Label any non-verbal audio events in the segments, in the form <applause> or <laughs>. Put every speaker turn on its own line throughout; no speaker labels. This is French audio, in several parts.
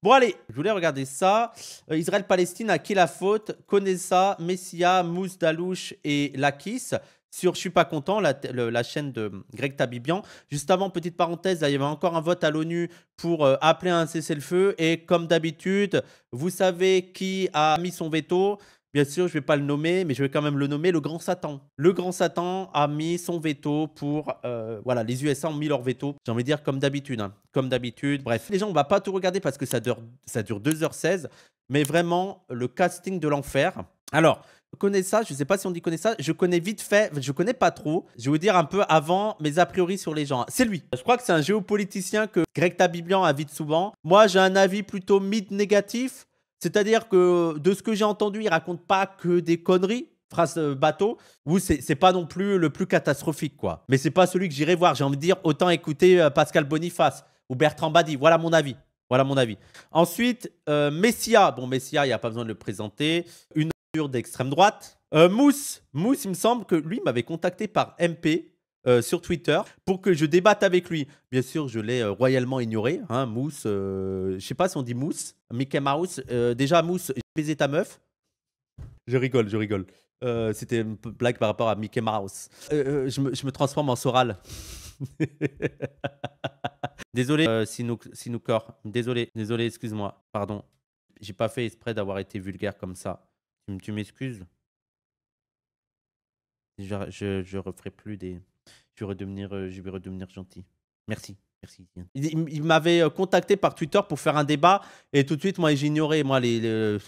Bon, allez, je voulais regarder ça. Euh, Israël-Palestine, à qui la faute ça Messia, Mousse Dalouche et Lakis sur Je suis pas content, la, chaîne de hum, Greg Tabibian. Juste avant, petite parenthèse, il y avait encore un vote à l'ONU pour euh, appeler à un cessez-le-feu. Et comme d'habitude, vous savez qui a mis son veto Bien sûr, je ne vais pas le nommer, mais je vais quand même le nommer le grand Satan. Le grand Satan a mis son veto pour... Euh, voilà, les USA ont mis leur veto, j'ai envie de dire comme d'habitude. Hein, comme d'habitude, bref. Les gens, on va pas tout regarder parce que ça dure, ça dure 2h16, mais vraiment le casting de l'enfer. Alors, vous connais ça, je ne sais pas si on dit connaît ça, je connais vite fait, je connais pas trop. Je vais vous dire un peu avant mes a priori sur les gens. C'est lui. Je crois que c'est un géopoliticien que Greg Tabibian invite souvent. Moi, j'ai un avis plutôt mythe négatif c'est-à-dire que de ce que j'ai entendu, il raconte pas que des conneries, phrase euh, bateau. Ou c'est pas non plus le plus catastrophique, quoi. Mais c'est pas celui que j'irai voir. J'ai envie de dire, autant écouter euh, Pascal Boniface ou Bertrand Badi. Voilà mon avis. Voilà mon avis. Ensuite, euh, Messia. Bon, Messia, il n'y a pas besoin de le présenter. Une figure d'extrême droite. Mousse. Mousse, il me semble que lui m'avait contacté par MP euh, sur Twitter pour que je débatte avec lui. Bien sûr, je l'ai euh, royalement ignoré. Hein, Mousse, je euh, je sais pas si on dit Mousse, Mickey Mouse. déjà, Mousse, j'ai baisé ta meuf. Je rigole, je rigole. C'était une blague par rapport à Mickey Mouse. Je me, je, me, transforme en Soral. <laughs> désolé, Sinouk, Désolé, désolé, excuse-moi. Pardon. J'ai pas fait exprès d'avoir été vulgaire comme ça. Tu, m'excuses je, je, je referai plus des, euh, je vais redevenir, gentil. Merci. Merci. Il, m'avait euh, contacté par Twitter pour faire un débat et tout de suite, moi, j'ignorais. Moi, les, euh,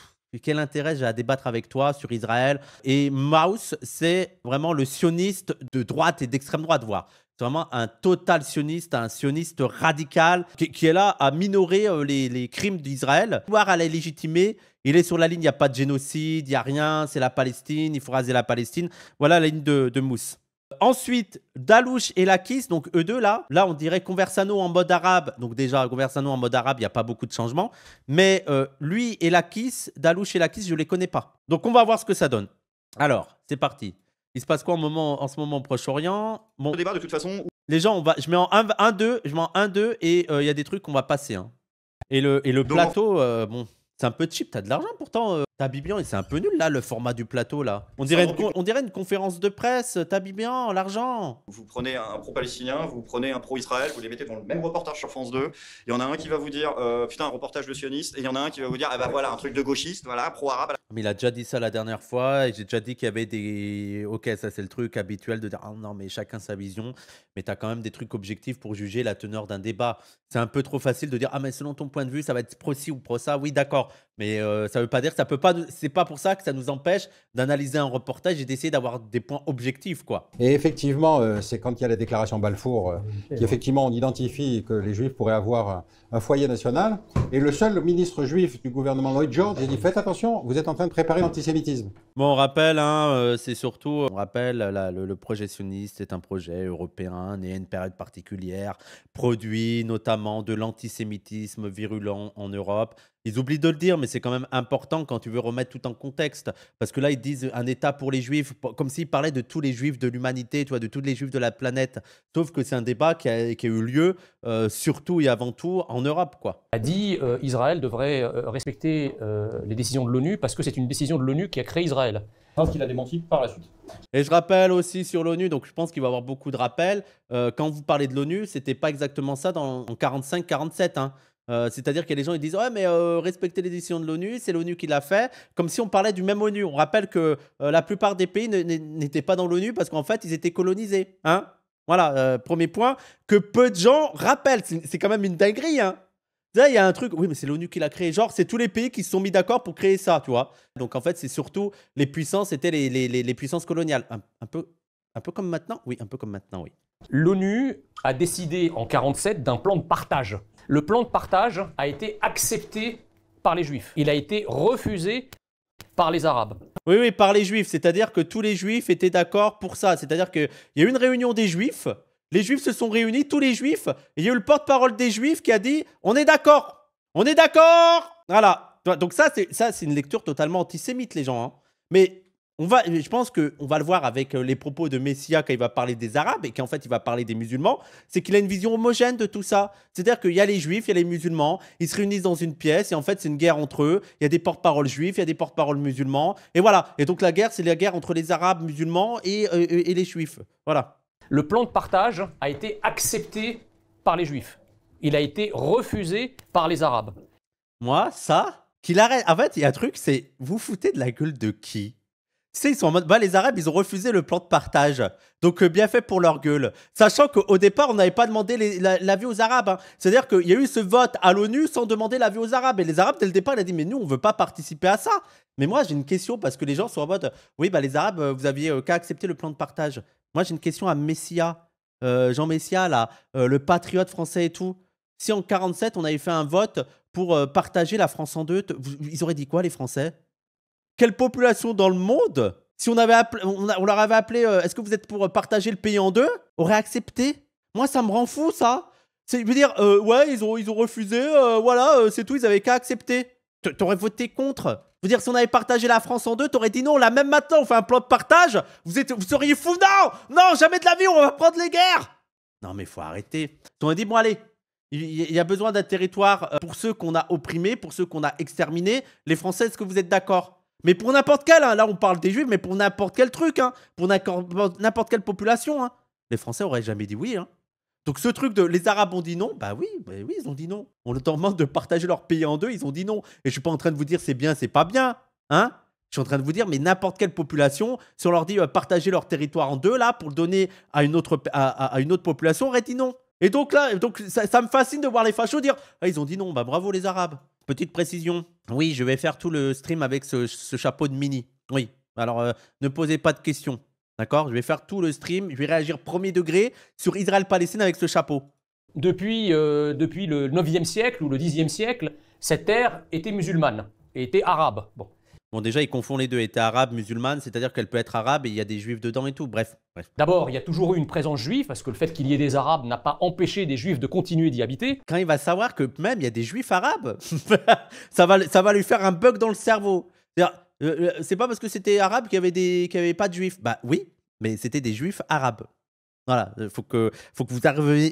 quel intérêt j'ai à débattre avec toi sur Israël Et Maus, c'est vraiment le sioniste de droite et d'extrême droite, voire. C'est vraiment un total sioniste, un sioniste radical qui, est là à minorer les, crimes d'Israël, voire à les légitimer. Il est sur la ligne, il n'y a pas de génocide, il n'y a rien, c'est la Palestine, il faut raser la Palestine. Voilà la ligne de, de Mousse ensuite, Dalouche et Lakis, donc eux deux là. Là, on dirait Conversano en mode arabe. Donc déjà, Conversano en mode arabe, il n'y a pas beaucoup de changements. Mais euh, lui et Lakis, Dalouche et Lakis, je ne les connais pas. Donc on va voir ce que ça donne. Alors, c'est parti. Il se passe quoi en, moment, en ce moment au Proche-Orient bon, débat de toute façon. Les gens, on va, je mets en 1-2, je mets en 1 et euh, il y a des trucs qu'on va passer. Hein. Et le, et le plateau, euh, bon, c'est un peu cheap, t'as de l'argent pourtant. Tabibian, c'est un peu nul là le format du plateau là. On dirait, une, on dirait une conférence de presse, euh, Tabibian, l'argent. Vous prenez un pro-palestinien,
vous prenez un pro-Israël, vous les mettez dans le même reportage sur France 2. Il y en a un qui va vous dire euh, putain, un reportage de sioniste, et il y en a un qui va vous dire eh bah voilà, un truc de gauchiste, voilà, pro-arabe. Ah,
mais il a déjà dit ça la dernière fois, et j'ai déjà dit qu'il y avait des. Ok, ça c'est le truc habituel de dire ah non, mais chacun sa vision, mais t'as quand même des trucs objectifs pour juger la teneur d'un débat. C'est un peu trop facile de dire ah mais selon ton point de vue, ça va être pro-ci ou pro-ça, oui d'accord, mais euh, ça veut pas dire que ça peut pas c'est pas pour ça que ça nous empêche d'analyser un reportage et d'essayer d'avoir des points objectifs. Quoi.
Et effectivement, euh, c'est quand il y a la déclaration Balfour, euh, qu'effectivement on identifie que les Juifs pourraient avoir un foyer national. Et le seul ministre juif du gouvernement Lloyd George a dit Faites attention, vous êtes en train de préparer l'antisémitisme.
Bon, on rappelle, hein, euh, c'est surtout, on rappelle, le, le projet sioniste est un projet européen né à une période particulière, produit notamment de l'antisémitisme virulent en Europe ils oublient de le dire, mais c'est quand même important quand tu veux remettre tout en contexte. Parce que là, ils disent un État pour les Juifs, comme s'ils parlaient de tous les Juifs de l'humanité, de tous les Juifs de la planète. Sauf que c'est un
débat qui a, eu lieu euh, surtout et avant tout en Europe. Quoi. A dit euh, Israël devrait euh, respecter les décisions de l'ONU parce que c'est une décision de l'ONU qui a créé Israël. Sauf qu'il a
démenti par la suite.
Et je rappelle aussi sur l'ONU, donc je pense qu'il va y avoir beaucoup de rappels. quand
vous parlez de l'ONU, c'était pas exactement ça dans, en 45-47. Hein. Euh, c'est-à-dire qu'il y a des gens qui disent Ouais, mais euh, respecter les décisions de l'ONU, c'est l'ONU qui l'a fait, comme si on parlait du même ONU. On rappelle que euh, la plupart des pays n'étaient pas dans l'ONU parce qu'en fait, ils étaient colonisés. Hein voilà, premier point que peu de gens rappellent. C'est quand même une dinguerie. Hein il y a un truc, oui, mais c'est l'ONU qui l'a créé. Genre, c'est tous les pays qui se sont mis d'accord pour créer ça, tu vois. Donc, en fait, c'est surtout les puissances, c'était
les, puissances coloniales. Un, peu, un peu comme maintenant Oui, un peu comme maintenant, oui. L'ONU a décidé en 1947 d'un plan de partage le plan de partage a été accepté par les Juifs. Il a été refusé par les Arabes. Oui, oui, par les Juifs.
C'est-à-dire que tous les Juifs étaient d'accord pour ça. C'est-à-dire qu'il y a eu une réunion des Juifs. Les Juifs se sont réunis, tous les Juifs. Et il y a eu le porte-parole des Juifs qui a dit On est d'accord On est d'accord Voilà. Donc, ça, c'est une lecture totalement antisémite, les gens. Hein. Mais on va, je pense qu'on va le voir avec euh, les propos de Messia quand il va parler des Arabes et qu'en fait il va parler des musulmans, c'est qu'il a une vision homogène de tout ça. C'est-à-dire qu'il y a les juifs, il y a les musulmans, ils se réunissent dans une pièce et en fait c'est une guerre entre eux. Il y a des porte-paroles juifs, il y a des porte-paroles musulmans. Et voilà. Et donc la guerre, c'est la
guerre entre les Arabes musulmans et, euh, et les juifs. Voilà. Le plan de partage a été accepté par les juifs. Il a été refusé par les Arabes. Moi, ça, qu'il arrête. En fait, il y a un truc, c'est vous foutez de la gueule de qui tu ils
sont en mode, bah, les Arabes, ils ont refusé le plan de partage. Donc, euh, bien fait pour leur gueule. Sachant qu'au départ, on n'avait pas demandé l'avis la, aux Arabes. Hein. C'est-à-dire qu'il y a eu ce vote à l'ONU sans demander l'avis aux Arabes. Et les Arabes, dès le départ, ils ont dit, mais nous, on veut pas participer à ça. Mais moi, j'ai une question parce que les gens sont en mode, oui, bah, les Arabes, euh, vous aviez euh, qu'à accepter le plan de partage. Moi, j'ai une question à Messia, Jean Messia, là, le patriote français et tout. Si en 47, on avait fait un vote pour partager la France en deux, ils auraient dit quoi, les Français quelle population dans le monde, si on, avait on, leur avait appelé euh, est-ce que vous êtes pour euh, partager le pays en deux, aurait accepté Moi, ça me rend fou, ça. C'est, je dire, euh, ouais, ils ont, ils ont refusé, voilà, c'est tout, ils avaient qu'à accepter. T'aurais voté contre. Je veux dire, si on avait partagé la France en deux, t'aurais dit non, là même matin. on fait un plan de partage. Vous, êtes, vous seriez fous, non Non, jamais de la vie, on va prendre les guerres Non, mais faut arrêter. T'aurais dit, bon, allez, il y a besoin d'un territoire pour ceux qu'on a opprimés, pour ceux qu'on a exterminés. Les Français, est-ce que vous êtes d'accord mais pour n'importe quel, hein, là on parle des juifs, mais pour n'importe quel truc, hein. pour n'importe quelle population, hein. les Français auraient jamais dit oui. Donc ce truc de les Arabes ont dit non, bah oui, bah oui, ils ont dit non. On leur demande de partager leur pays en deux, ils ont dit non. Et je suis pas en train de vous dire c'est bien, c'est pas bien, hein je suis en train de vous dire, mais n'importe quelle population, si on leur dit euh, partager leur territoire en deux, là, pour le donner à une autre, à, à une population, aurait dit non. Et donc là, donc ça, me fascine de voir les fachos dire ah, ils ont dit non, bah bravo les Arabes. Petite précision, oui, je vais faire tout le stream avec ce, chapeau de mini. Oui, alors euh, ne posez pas de questions. D'accord Je vais faire tout le stream, je vais réagir premier degré sur Israël-Palestine
avec ce chapeau. Depuis, euh, depuis le 9e siècle ou le 10e siècle, cette terre était musulmane et était arabe. Bon, Bon, déjà, il confond les deux, était arabe, musulmane, c'est-à-dire qu'elle peut être arabe et il y a des juifs dedans et tout, bref. bref. D'abord, il y a toujours eu une présence juive, parce que le fait qu'il y ait des arabes n'a pas empêché des juifs de continuer d'y habiter. Quand il va savoir que même il y a des juifs arabes, <laughs>
ça, va, ça va lui faire un bug dans le cerveau. Euh, euh, c'est pas parce que c'était arabe qu'il n'y avait, avait pas de juifs. Bah oui, mais c'était des juifs arabes. Voilà, il euh, faut que, faut que vous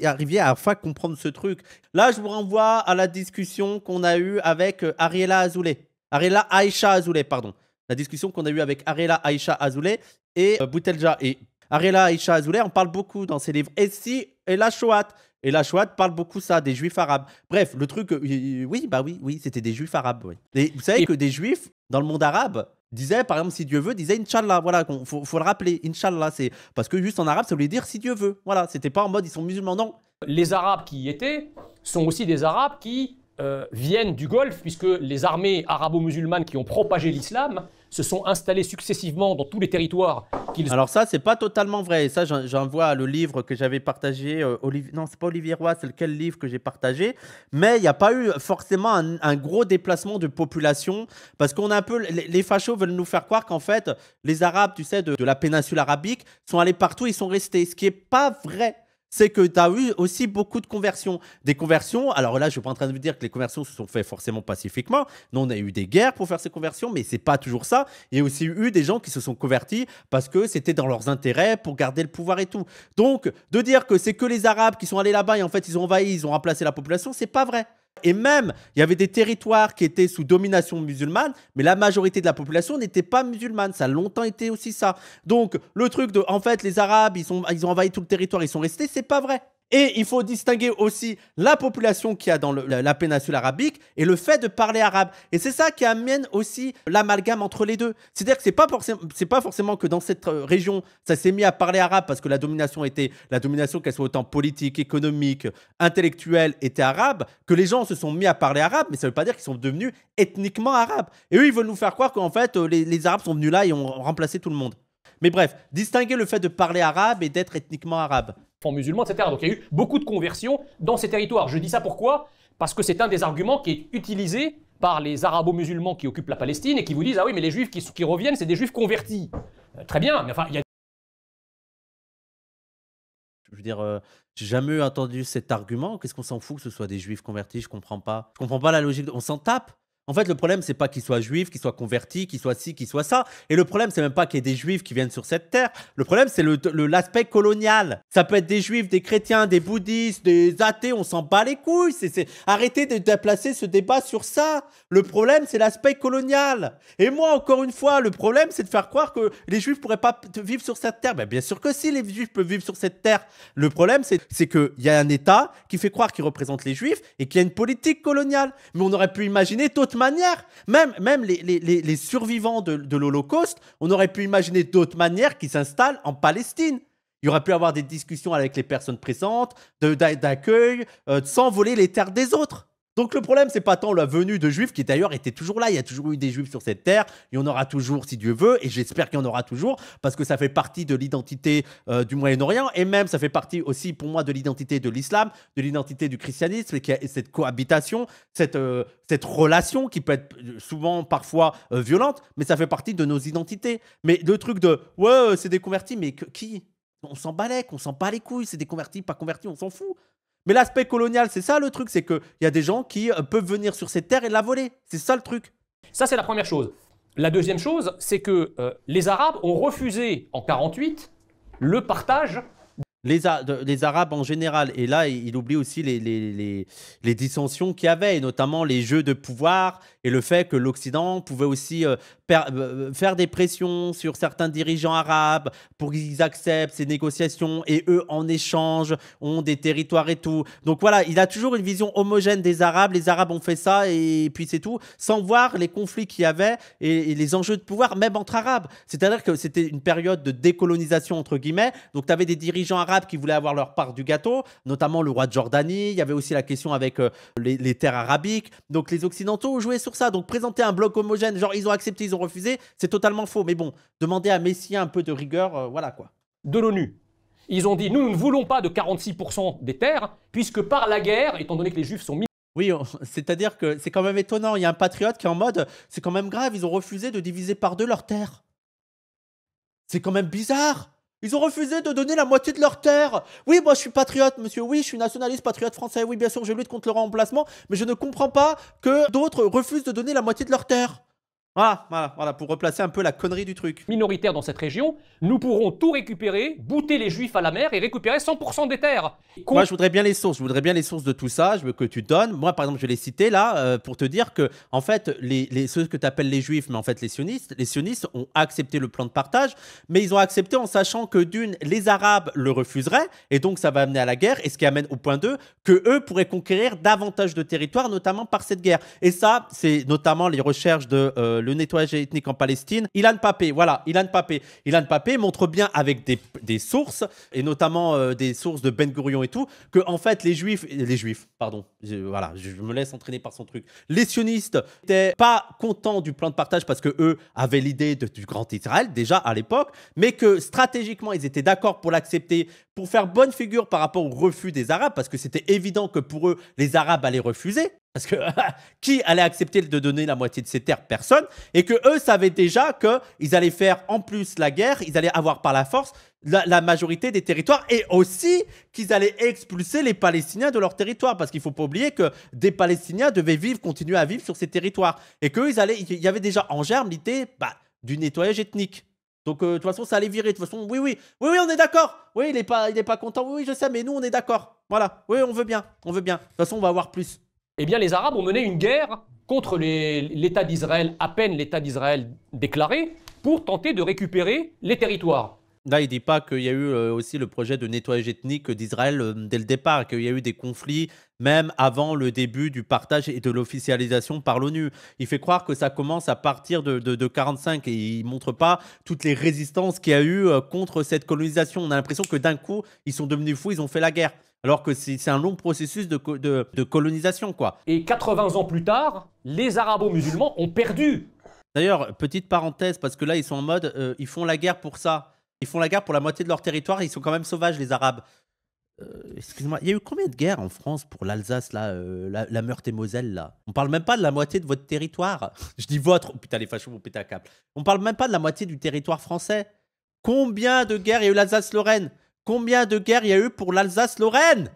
arriviez, à comprendre ce truc. Là, je vous renvoie à la discussion qu'on a eue avec Ariela Azoulay. Arela Aisha Azoulay, pardon. La discussion qu'on a eue avec Arela Aïcha Azoulay et euh, Boutelja. Et Arela Aisha Azoulay on parle beaucoup dans ses livres. Et si, et la Shoat. Et la Shoat parle beaucoup ça, des juifs arabes. Bref, le truc, euh, euh, oui, bah oui, oui, c'était des juifs arabes. Oui. Et vous savez que des juifs, dans le monde arabe, disaient, par exemple, si Dieu veut, disaient Inch'Allah. Voilà, il faut, le rappeler, Inch'Allah. C'est... Parce que juste en arabe, ça voulait dire si Dieu veut. Voilà, c'était pas en mode ils sont musulmans,
non. Les arabes qui y étaient sont aussi des arabes qui euh, viennent du Golfe, puisque les armées arabo-musulmanes qui ont propagé l'islam se sont installées successivement dans tous les territoires qu'ils Alors ça, c'est pas totalement vrai. Et ça, j'envoie le livre que j'avais partagé. Non, euh,
Olivier... Non, c'est pas Olivier Roy, c'est lequel livre que j'ai partagé. Mais il n'y a pas eu forcément un, gros déplacement de population, parce qu'on a un peu... Les, fachos veulent nous faire croire qu'en fait, les Arabes, tu sais, de, la péninsule arabique, sont allés partout, ils sont restés, ce qui n'est pas vrai c'est que tu as eu aussi beaucoup de conversions. Des conversions, alors là, je ne suis pas en train de vous dire que les conversions se sont faites forcément pacifiquement. Non, on a eu des guerres pour faire ces conversions, mais c'est pas toujours ça. Il y a aussi eu des gens qui se sont convertis parce que c'était dans leurs intérêts pour garder le pouvoir et tout. Donc, de dire que c'est que les Arabes qui sont allés là-bas et en fait, ils ont envahi, ils ont remplacé la population, ce n'est pas vrai. Et même, il y avait des territoires qui étaient sous domination musulmane, mais la majorité de la population n'était pas musulmane. Ça a longtemps été aussi ça. Donc, le truc de, en fait, les Arabes, ils, ils ont envahi tout le territoire, ils sont restés, c'est pas vrai. Et il faut distinguer aussi la population qu'il y a dans la, péninsule arabique et le fait de parler arabe. Et c'est ça qui amène aussi l'amalgame entre les deux. C'est-à-dire que ce n'est pas forcément que dans cette euh, région ça s'est mis à parler arabe parce que la domination était la domination qu'elle soit autant politique, économique, intellectuelle était arabe que les gens se sont mis à parler arabe, mais ça ne veut pas dire qu'ils sont devenus ethniquement arabes. Et eux ils veulent nous faire croire qu'en fait euh, les arabes sont venus là et ont remplacé tout le monde.
Mais bref, distinguer le fait de parler arabe et d'être ethniquement arabe musulmans, etc. Donc il y a eu beaucoup de conversions dans ces territoires. Je dis ça pourquoi Parce que c'est un des arguments qui est utilisé par les arabo-musulmans qui occupent la Palestine et qui vous disent Ah oui, mais les juifs qui, qui reviennent, c'est des juifs convertis. Euh, très bien, mais enfin, il y a.
Je veux dire, euh, j'ai jamais entendu cet argument. Qu'est-ce qu'on s'en fout que ce soit des juifs convertis Je comprends pas. Je comprends pas la logique. On s'en tape en fait, le problème, c'est pas qu'ils soient juifs, qu'ils soient convertis, qu'ils soient ci, qu'ils soient ça. Et le problème, c'est même pas qu'il y ait des juifs qui viennent sur cette terre. Le problème, c'est l'aspect le, l'aspect colonial. Ça peut être des juifs, des chrétiens, des bouddhistes, des athées, on s'en bat les couilles. C'est, Arrêtez de déplacer ce débat sur ça. Le problème, c'est l'aspect colonial. Et moi, encore une fois, le problème, c'est de faire croire que les juifs pourraient pas vivre sur cette terre. Mais ben, bien sûr que si, les juifs peuvent vivre sur cette terre. Le problème, c'est, qu'il y a un État qui fait croire qu'il représente les juifs et qu'il y a une politique coloniale. Mais on aurait pu imaginer tout manières. Même, même les, survivants de, l'Holocauste, on aurait pu imaginer d'autres manières qui s'installent en Palestine. Il y aurait pu avoir des discussions avec les personnes présentes, d'accueil, de, euh, sans voler les terres des autres. Donc le problème, c'est pas tant la venue de juifs qui d'ailleurs était toujours là. Il y a toujours eu des juifs sur cette terre. Il y en aura toujours si Dieu veut, et j'espère qu'il y en aura toujours parce que ça fait partie de l'identité euh, du Moyen-Orient et même ça fait partie aussi pour moi de l'identité de l'islam, de l'identité du christianisme et cette cohabitation, euh, cette relation qui peut être euh, souvent parfois violente, mais ça fait partie de nos identités. Mais le truc de ouais, c'est des convertis, mais qui on s'en balait, on s'en bat les couilles, c'est des convertis, pas convertis, on s'en
fout. Mais l'aspect colonial, c'est ça le truc, c'est qu'il y a des gens qui euh, peuvent venir sur ces terres et la voler. C'est ça le truc. Ça, c'est la première chose. La deuxième chose, c'est que euh, les Arabes ont refusé en 48 le partage les, Arabes en général.
Et là, il oublie aussi les, les, dissensions qu'il y avait, et notamment les jeux de pouvoir et le fait que l'Occident pouvait aussi euh, euh, faire des pressions sur certains dirigeants arabes pour qu'ils acceptent ces négociations et eux, en échange, ont des territoires et tout. Donc voilà, il a toujours une vision homogène des Arabes. Les Arabes ont fait ça et, puis c'est tout, sans voir les conflits qu'il y avait et, et, les enjeux de pouvoir, même entre Arabes. C'est-à-dire que c'était une période de décolonisation, entre guillemets. Donc tu avais des dirigeants arabes qui voulaient avoir leur part du gâteau, notamment le roi de Jordanie. Il y avait aussi la question avec euh, les, terres arabiques. Donc les Occidentaux jouaient sur ça. Donc présenter un bloc homogène, genre ils ont accepté, ils ont refusé, c'est totalement faux. Mais bon, demander à Messi
un peu de rigueur, euh, voilà quoi. De l'ONU. Ils ont dit, nous, ne voulons pas de 46% des terres, puisque par la guerre, étant donné que les Juifs sont mis oui, <laughs> c'est-à-dire que c'est quand même étonnant. Il y
a un patriote qui est en mode c'est quand même grave, ils ont refusé de diviser par deux leurs terres. C'est quand même bizarre. Ils ont refusé de donner la moitié de leur terre Oui, moi je suis patriote, monsieur. Oui, je suis nationaliste, patriote français. Oui, bien sûr, je lutte contre le remplacement. Mais je ne comprends pas que d'autres refusent
de donner la moitié de leur terre voilà, ah, voilà, voilà, pour replacer un peu la connerie du truc. Minoritaire dans cette région, nous pourrons tout récupérer, bouter les juifs à la mer et récupérer 100% des terres. Moi,
je voudrais bien les sources, je voudrais bien les sources de tout ça, je veux que tu donnes. Moi, par exemple, je vais les citer là euh, pour te dire que, en fait, les, ceux que tu appelles les juifs, mais en fait les sionistes, les sionistes ont accepté le plan de partage, mais ils ont accepté en sachant que d'une, les Arabes le refuseraient, et donc ça va amener à la guerre, et ce qui amène au point 2, que eux pourraient conquérir davantage de territoires, notamment par cette guerre. Et ça, c'est notamment les recherches de... Euh, euh, le nettoyage ethnique en Palestine. Ilan Papé, voilà, Ilan Papé. Ilan Papé montre bien avec des, sources, et notamment euh, des sources de Ben Gurion et tout, que en fait les juifs, les juifs, pardon, voilà, je me laisse entraîner par son truc. Les sionistes n'étaient pas contents du plan de partage parce que eux avaient l'idée du grand Israël déjà à l'époque, mais que stratégiquement ils étaient d'accord pour l'accepter, pour faire bonne figure par rapport au refus des Arabes, parce que c'était évident que pour eux les Arabes allaient refuser parce que <laughs> qui allait accepter de donner la moitié de ses terres Personne. Et que eux savaient déjà qu'ils allaient faire en plus la guerre, ils allaient avoir par la force la, majorité des territoires et aussi qu'ils allaient expulser les Palestiniens de leur territoire. Parce qu'il ne faut pas oublier que des Palestiniens devaient vivre, continuer à vivre sur ces territoires. Et que ils allaient, il y avait déjà en germe l'idée bah, du nettoyage ethnique. Donc, euh, de toute façon, ça allait virer. De toute façon, oui, oui, oui, oui, on est d'accord. Oui, il n'est pas, il pas content. Oui, oui, je sais, mais nous, on est d'accord.
Voilà. Oui, on veut bien. On veut bien. De toute façon, on va avoir plus eh bien les Arabes ont mené une guerre contre l'État d'Israël, à peine l'État d'Israël déclaré, pour tenter de récupérer les territoires.
Là, il dit pas qu'il y a eu euh, aussi le projet de nettoyage ethnique d'Israël euh, dès le départ, qu'il y a eu des conflits même avant le début du partage et de l'officialisation par l'ONU. Il fait croire que ça commence à partir de, 1945 et il montre pas toutes les résistances qu'il y a eu euh, contre cette colonisation. On a l'impression que d'un coup, ils sont devenus fous, ils ont fait la guerre. Alors que c'est un long processus de, colonisation, quoi. Et 80 ans plus tard, les arabo-musulmans ont perdu D'ailleurs, petite parenthèse, parce que là, ils sont en mode, ils font la guerre pour ça. Ils font la guerre pour la moitié de leur territoire, ils sont quand même sauvages, les Arabes. Euh, Excuse-moi, il y a eu combien de guerres en France pour l'Alsace, là, euh, la, Meurthe-et-Moselle, là On parle même pas de la moitié de votre territoire. <laughs> Je dis votre. putain, les fachos vont péter un câble. On parle même pas de la moitié du territoire français. Combien de guerres il y a eu l'Alsace-Lorraine Combien de guerres il y a eu pour l'Alsace-Lorraine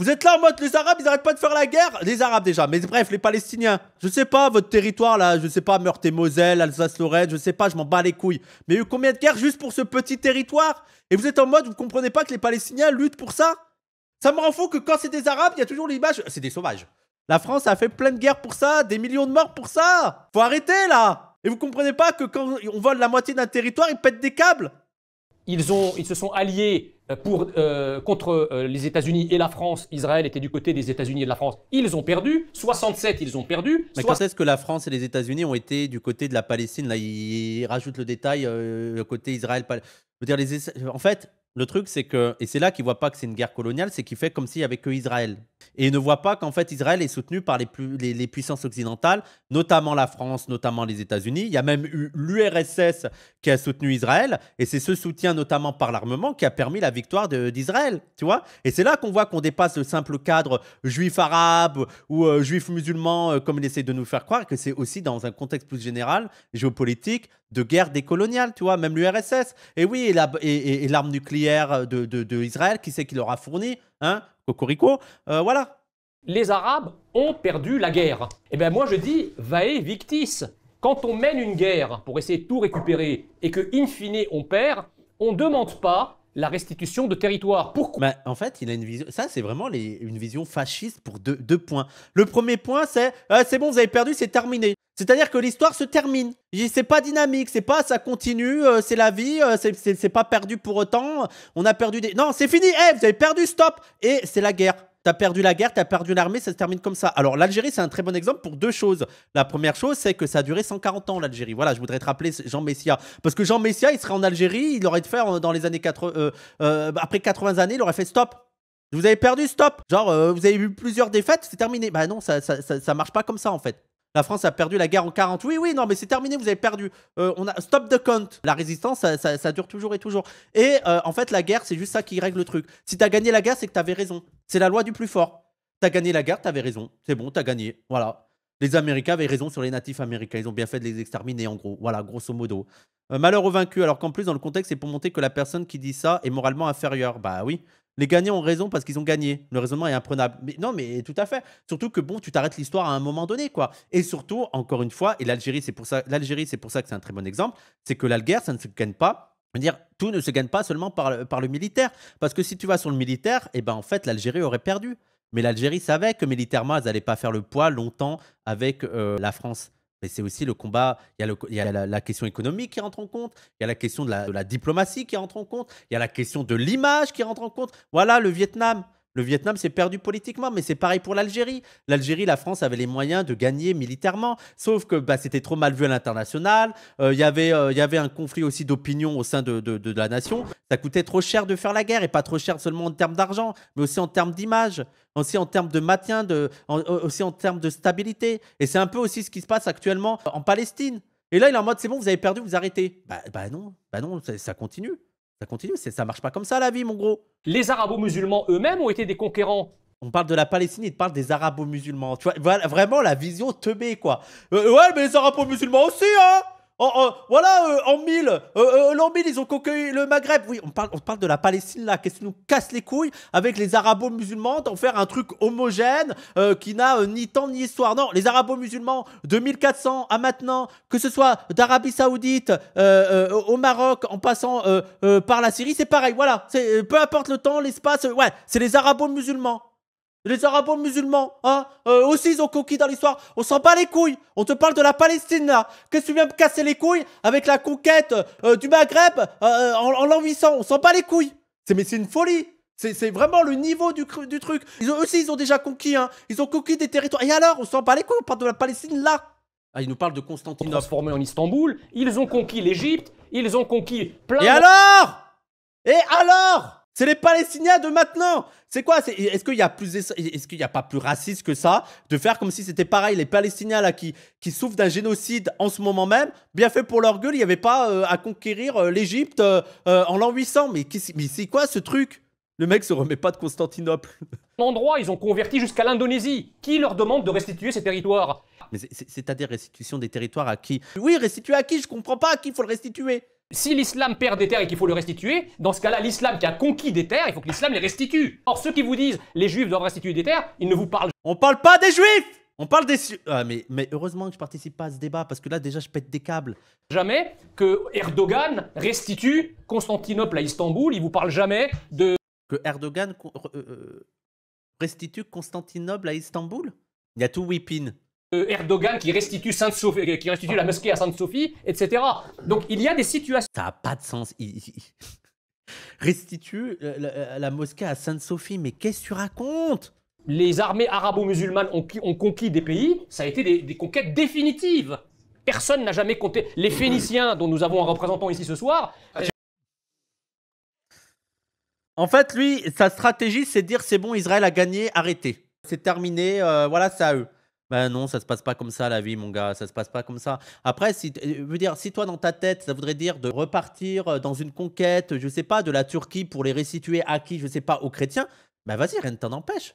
vous êtes là en mode les Arabes, ils arrêtent pas de faire la guerre Les Arabes déjà, mais bref, les Palestiniens. Je sais pas, votre territoire là, je sais pas, Meurthe et Moselle, Alsace-Lorraine, je sais pas, je m'en bats les couilles. Mais il y a eu combien de guerres juste pour ce petit territoire Et vous êtes en mode, vous comprenez pas que les Palestiniens luttent pour ça Ça me rend fou que quand c'est des Arabes, il y a toujours l'image. C'est des sauvages. La France a fait plein de guerres pour ça, des millions de morts
pour ça Faut arrêter là Et vous comprenez pas que quand on vole la moitié d'un territoire, ils pètent des câbles ils, ont, ils se sont alliés euh, pour, euh, contre euh, les États-Unis et la France. Israël était du côté des États-Unis et de la France. Ils ont perdu. 67, ils ont perdu. Mais quand est-ce que
la France et les États-Unis ont été du côté de la Palestine Là, ils rajoutent le détail, le côté Israël. dire, En fait, le truc, c'est que, et c'est là qu'ils ne voit pas que c'est une guerre coloniale, c'est qu'ils fait comme s'il n'y avait que Israël et ne voit pas qu'en fait Israël est soutenu par les, puissances occidentales, notamment la France, notamment les États-Unis. Il y a même eu l'URSS qui a soutenu Israël, et c'est ce soutien notamment par l'armement qui a permis la victoire d'Israël, tu vois. Et c'est là qu'on voit qu'on dépasse le simple cadre juif arabe ou euh, juif musulman, euh, comme il essaie de nous faire croire, que c'est aussi dans un contexte plus général, géopolitique, de guerre décoloniale, tu vois, même l'URSS. Et oui, et l'arme nucléaire de, qui c'est qui l'aura fourni hein,
cocorico, euh, voilà. Les Arabes ont perdu la guerre. Eh bien moi je dis, vae victis. Quand on mène une guerre pour essayer de tout récupérer et que, in fine, on perd, on ne demande pas la restitution de territoire. Pourquoi En fait, il a une vision. Ça, c'est
vraiment une vision fasciste pour deux, points. Le premier point, c'est euh, c'est bon, vous avez perdu, c'est terminé. C'est-à-dire que l'histoire se termine. C'est pas dynamique, c'est pas ça continue, euh, c'est la vie, euh, c'est pas perdu pour autant. On a perdu des. Non, c'est fini, eh, vous avez perdu, stop Et c'est la guerre. T'as perdu la guerre, t'as perdu l'armée, ça se termine comme ça. Alors l'Algérie, c'est un très bon exemple pour deux choses. La première chose, c'est que ça a duré 140 ans l'Algérie. Voilà, je voudrais te rappeler Jean Messia. Parce que Jean Messia, il serait en Algérie, il aurait faire euh, dans les années 80, euh, euh, après 80 années, il aurait fait stop. Vous avez perdu, stop. Genre, vous avez eu plusieurs défaites, c'est terminé. Bah non, ça, ça, ça marche pas comme ça en fait. La France a perdu la guerre en 40. Oui, oui, non, mais c'est terminé, vous avez perdu. Euh, on a Stop the count. La résistance, ça, dure toujours et toujours. Et euh, en fait, la guerre, c'est juste ça qui règle le truc. Si t'as gagné la guerre, c'est que t'avais raison. C'est la loi du plus fort. T'as gagné la guerre, t'avais raison. C'est bon, t'as gagné. Voilà. Les Américains avaient raison sur les natifs américains. Ils ont bien fait de les exterminer, en gros. Voilà, grosso modo. Euh, malheur aux vaincus, alors qu'en plus, dans le contexte, c'est pour montrer que la personne qui dit ça est moralement inférieure. Bah oui. Les gagnants ont raison parce qu'ils ont gagné. Le raisonnement est imprenable. non, mais tout à fait. Surtout que bon, tu t'arrêtes l'histoire à un moment donné, quoi. Et surtout, encore une fois, et l'Algérie, c'est pour ça, l'Algérie, c'est pour ça que c'est un très bon exemple, c'est que la guerre, ça ne se gagne pas dire tout ne se gagne pas seulement par le, militaire. Parce que si tu vas sur le militaire, eh ben, en fait, l'Algérie aurait perdu. Mais l'Algérie savait que militairement, elle n'allait pas faire le poids longtemps avec euh, la France mais c'est aussi le combat. Il y a, la, question économique qui rentre en compte, il y a la question de la diplomatie qui rentre en compte, il y a la question de l'image qui rentre en compte. Voilà, le Vietnam, le Vietnam s'est perdu politiquement, mais c'est pareil pour l'Algérie. L'Algérie, la France avait les moyens de gagner militairement, sauf que bah, c'était trop mal vu à l'international. Euh, y Il euh, y avait un conflit aussi d'opinion au sein de, la nation. Ça coûtait trop cher de faire la guerre, et pas trop cher seulement en termes d'argent, mais aussi en termes d'image, aussi en termes de maintien, de, euh, aussi en termes de stabilité. Et c'est un peu aussi ce qui se passe actuellement en Palestine. Et là, il est en mode, c'est bon, vous avez perdu, vous arrêtez. Bah, bah non, bah non, ça continue. Ça continue, ça marche pas comme ça la vie, mon gros. Les arabo-musulmans eux-mêmes ont été des conquérants. On parle de la Palestine, ils parlent des arabo-musulmans. Tu vois, vraiment la vision teubée, quoi. Euh, ouais, mais les arabo-musulmans aussi, hein Oh, oh voilà, euh, en mille, euh, euh, l'an ils ont conquis le Maghreb. Oui, on parle, on parle de la Palestine là. Qu'est-ce qui nous casse les couilles avec les arabo-musulmans d'en faire un truc homogène qui n'a ni temps ni histoire Non, les arabo-musulmans de 1400 à maintenant, que ce soit d'Arabie Saoudite au Maroc, en passant par la Syrie, c'est pareil. Voilà, c'est peu importe le temps, l'espace. ouais, c'est les arabo-musulmans. Les Arabes musulmans hein, euh, aussi ils ont conquis dans l'histoire. On s'en bat les couilles. On te parle de la Palestine là. Qu'est-ce que tu viens me casser les couilles avec la conquête euh, du Maghreb euh, en, l'envissant, On s'en bat les couilles. C'est mais c'est une folie. C'est vraiment le niveau du, du truc.
Ils ont, aussi ils ont déjà conquis, hein. Ils ont conquis des territoires. Et alors, on s'en bat les couilles. On parle de la Palestine là. Ah, ils nous parlent de Constantinople. Transformé en Istanbul. Ils ont conquis l'Égypte. Ils ont conquis plein. Et alors Et alors c'est les Palestiniens de maintenant. C'est quoi Est-ce
qu'il y plus, est-ce qu'il n'y a pas plus raciste que ça de faire comme si c'était pareil les Palestiniens là qui qui souffrent d'un génocide en ce moment même Bien fait pour leur gueule, il n'y avait pas euh, à conquérir l'Egypte euh,
l'Égypte euh, en l'an 800. Mais mais c'est quoi ce truc Le mec se remet pas de Constantinople. l'endroit <laughs> ils ont converti jusqu'à l'Indonésie. Qui leur demande de restituer ces territoires Mais c'est-à-dire restitution des territoires à qui Oui, restituer à qui Je comprends pas à qui il faut le restituer. Si l'islam perd des terres et qu'il faut le restituer, dans ce cas-là, l'islam qui a conquis des terres, il faut que l'islam les restitue. Or, ceux qui vous disent les juifs doivent restituer des terres, ils ne vous parlent. On parle pas des juifs on parle des... Ah, mais, mais heureusement que je participe pas à ce débat, parce que là, déjà, je pète des câbles. Jamais que Erdogan restitue Constantinople à Istanbul, il vous parle jamais de... Que Erdogan euh, restitue Constantinople à Istanbul Il y a tout Whippin. Erdogan qui restitue, Sainte -Sophie, qui restitue la mosquée à Sainte-Sophie, etc. Donc il y a des situations. Ça n'a pas de sens. <laughs> Restitue la, mosquée à Sainte-Sophie, mais qu'est-ce que tu racontes Les armées arabo-musulmanes ont, conquis des pays, ça a été des, conquêtes définitives. Personne n'a jamais compté. Les Phéniciens, dont nous avons un représentant ici ce soir. Ah, en fait, lui, sa stratégie, c'est de dire c'est bon, Israël
a gagné, arrêtez. C'est terminé, euh, voilà, c'est à eux. Ben non, ça se passe pas comme ça la vie, mon gars. Ça se passe pas comme ça. Après, si, euh, veux dire, si toi dans ta tête, ça voudrait dire de repartir euh, dans une conquête, je sais pas, de la Turquie pour les restituer à qui, je sais pas, aux chrétiens, ben vas-y, rien ne t'en empêche.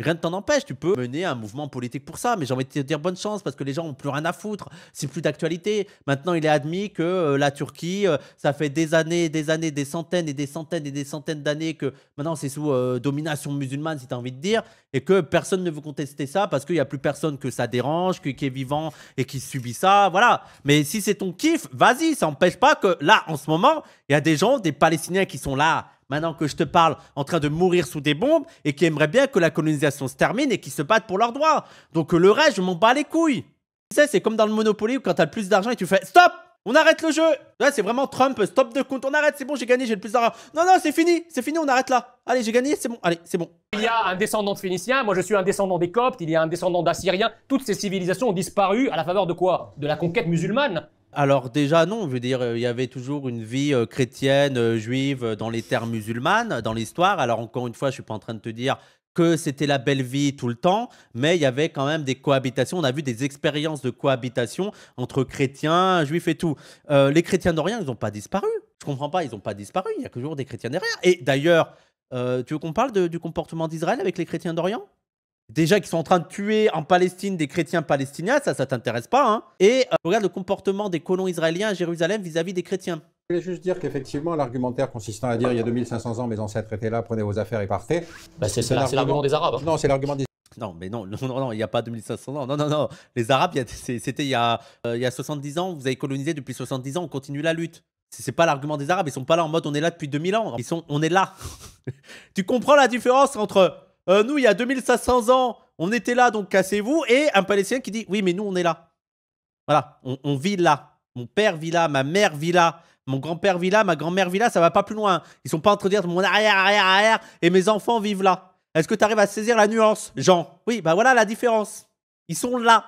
Rien ne t'en empêche, tu peux mener un mouvement politique pour ça, mais j'ai envie de te dire bonne chance parce que les gens n'ont plus rien à foutre, c'est plus d'actualité. Maintenant, il est admis que euh, la Turquie, euh, ça fait des années, des années, des centaines et des centaines et des centaines d'années que maintenant c'est sous euh, domination musulmane, si tu as envie de dire, et que personne ne veut contester ça parce qu'il n'y a plus personne que ça dérange, qui est vivant et qui subit ça, voilà. Mais si c'est ton kiff, vas-y, ça n'empêche pas que là, en ce moment, il y a des gens, des Palestiniens qui sont là maintenant que je te parle, en train de mourir sous des bombes et qui aimeraient bien que la colonisation se termine et qui se battent pour leurs droits. Donc le reste, je m'en bats les couilles. Tu sais, c'est comme dans le Monopoly où quand t'as le plus d'argent et tu fais stop on arrête le jeu Là, c'est vraiment Trump, stop de compte, on arrête, c'est bon, j'ai gagné, j'ai le plus d'argent. Non, non, c'est fini, c'est fini, on arrête là. Allez, j'ai gagné, c'est bon, allez, c'est bon.
Il y a un descendant de Phéniciens, moi je suis un descendant des Coptes, il y a un descendant d'Assyriens. Toutes ces civilisations ont disparu à la faveur de quoi De la conquête musulmane
alors déjà non, je veux dire, euh, il y avait toujours une vie euh, chrétienne, euh, juive, dans les terres musulmanes, dans l'histoire. Alors encore une fois, je suis pas en train de te dire que c'était la belle vie tout le temps, mais il y avait quand même des cohabitations. On a vu des expériences de cohabitation entre chrétiens, juifs et tout. les chrétiens d'Orient, ils n'ont pas disparu. Je comprends pas, ils n'ont pas disparu. Il y a toujours des chrétiens derrière. Et d'ailleurs, tu veux qu'on parle du comportement d'Israël avec les chrétiens d'Orient Déjà qu'ils sont en train de tuer en Palestine des chrétiens palestiniens, ça, ça t'intéresse pas. Hein Et euh, regarde le comportement des colons israéliens à Jérusalem vis-à-vis des chrétiens. Je voulais juste dire qu'effectivement,
l'argumentaire consistant à dire il y a 2500 ans, mes ancêtres étaient là, prenez vos affaires et partez. Bah, c'est l'argument des Arabes. Hein. Non, c'est l'argument des non, mais non, non, non, il n'y a pas 2500 ans. Non, non, non. Les Arabes, c'était
il, y a, euh, il y 70 ans. Vous avez colonisé depuis 70 ans. On continue la lutte. C'est pas l'argument des Arabes. Ils sont pas là en mode on est là depuis 2000 ans. Ils sont, on est là. <laughs> tu comprends la différence entre euh, nous, il y a 2500 ans, on était là, donc cassez-vous. Et un Palestinien qui dit, oui, mais nous, on est là. Voilà, on, vit là. Mon père vit là, ma mère vit là, mon grand-père vit là, ma grand-mère vit là, ça va pas plus loin. Ils sont pas entre train dire mon arrière, arrière, arrière, et mes enfants vivent là. Est-ce que tu arrives à saisir la nuance, Jean Oui, bah voilà la différence. Ils sont là.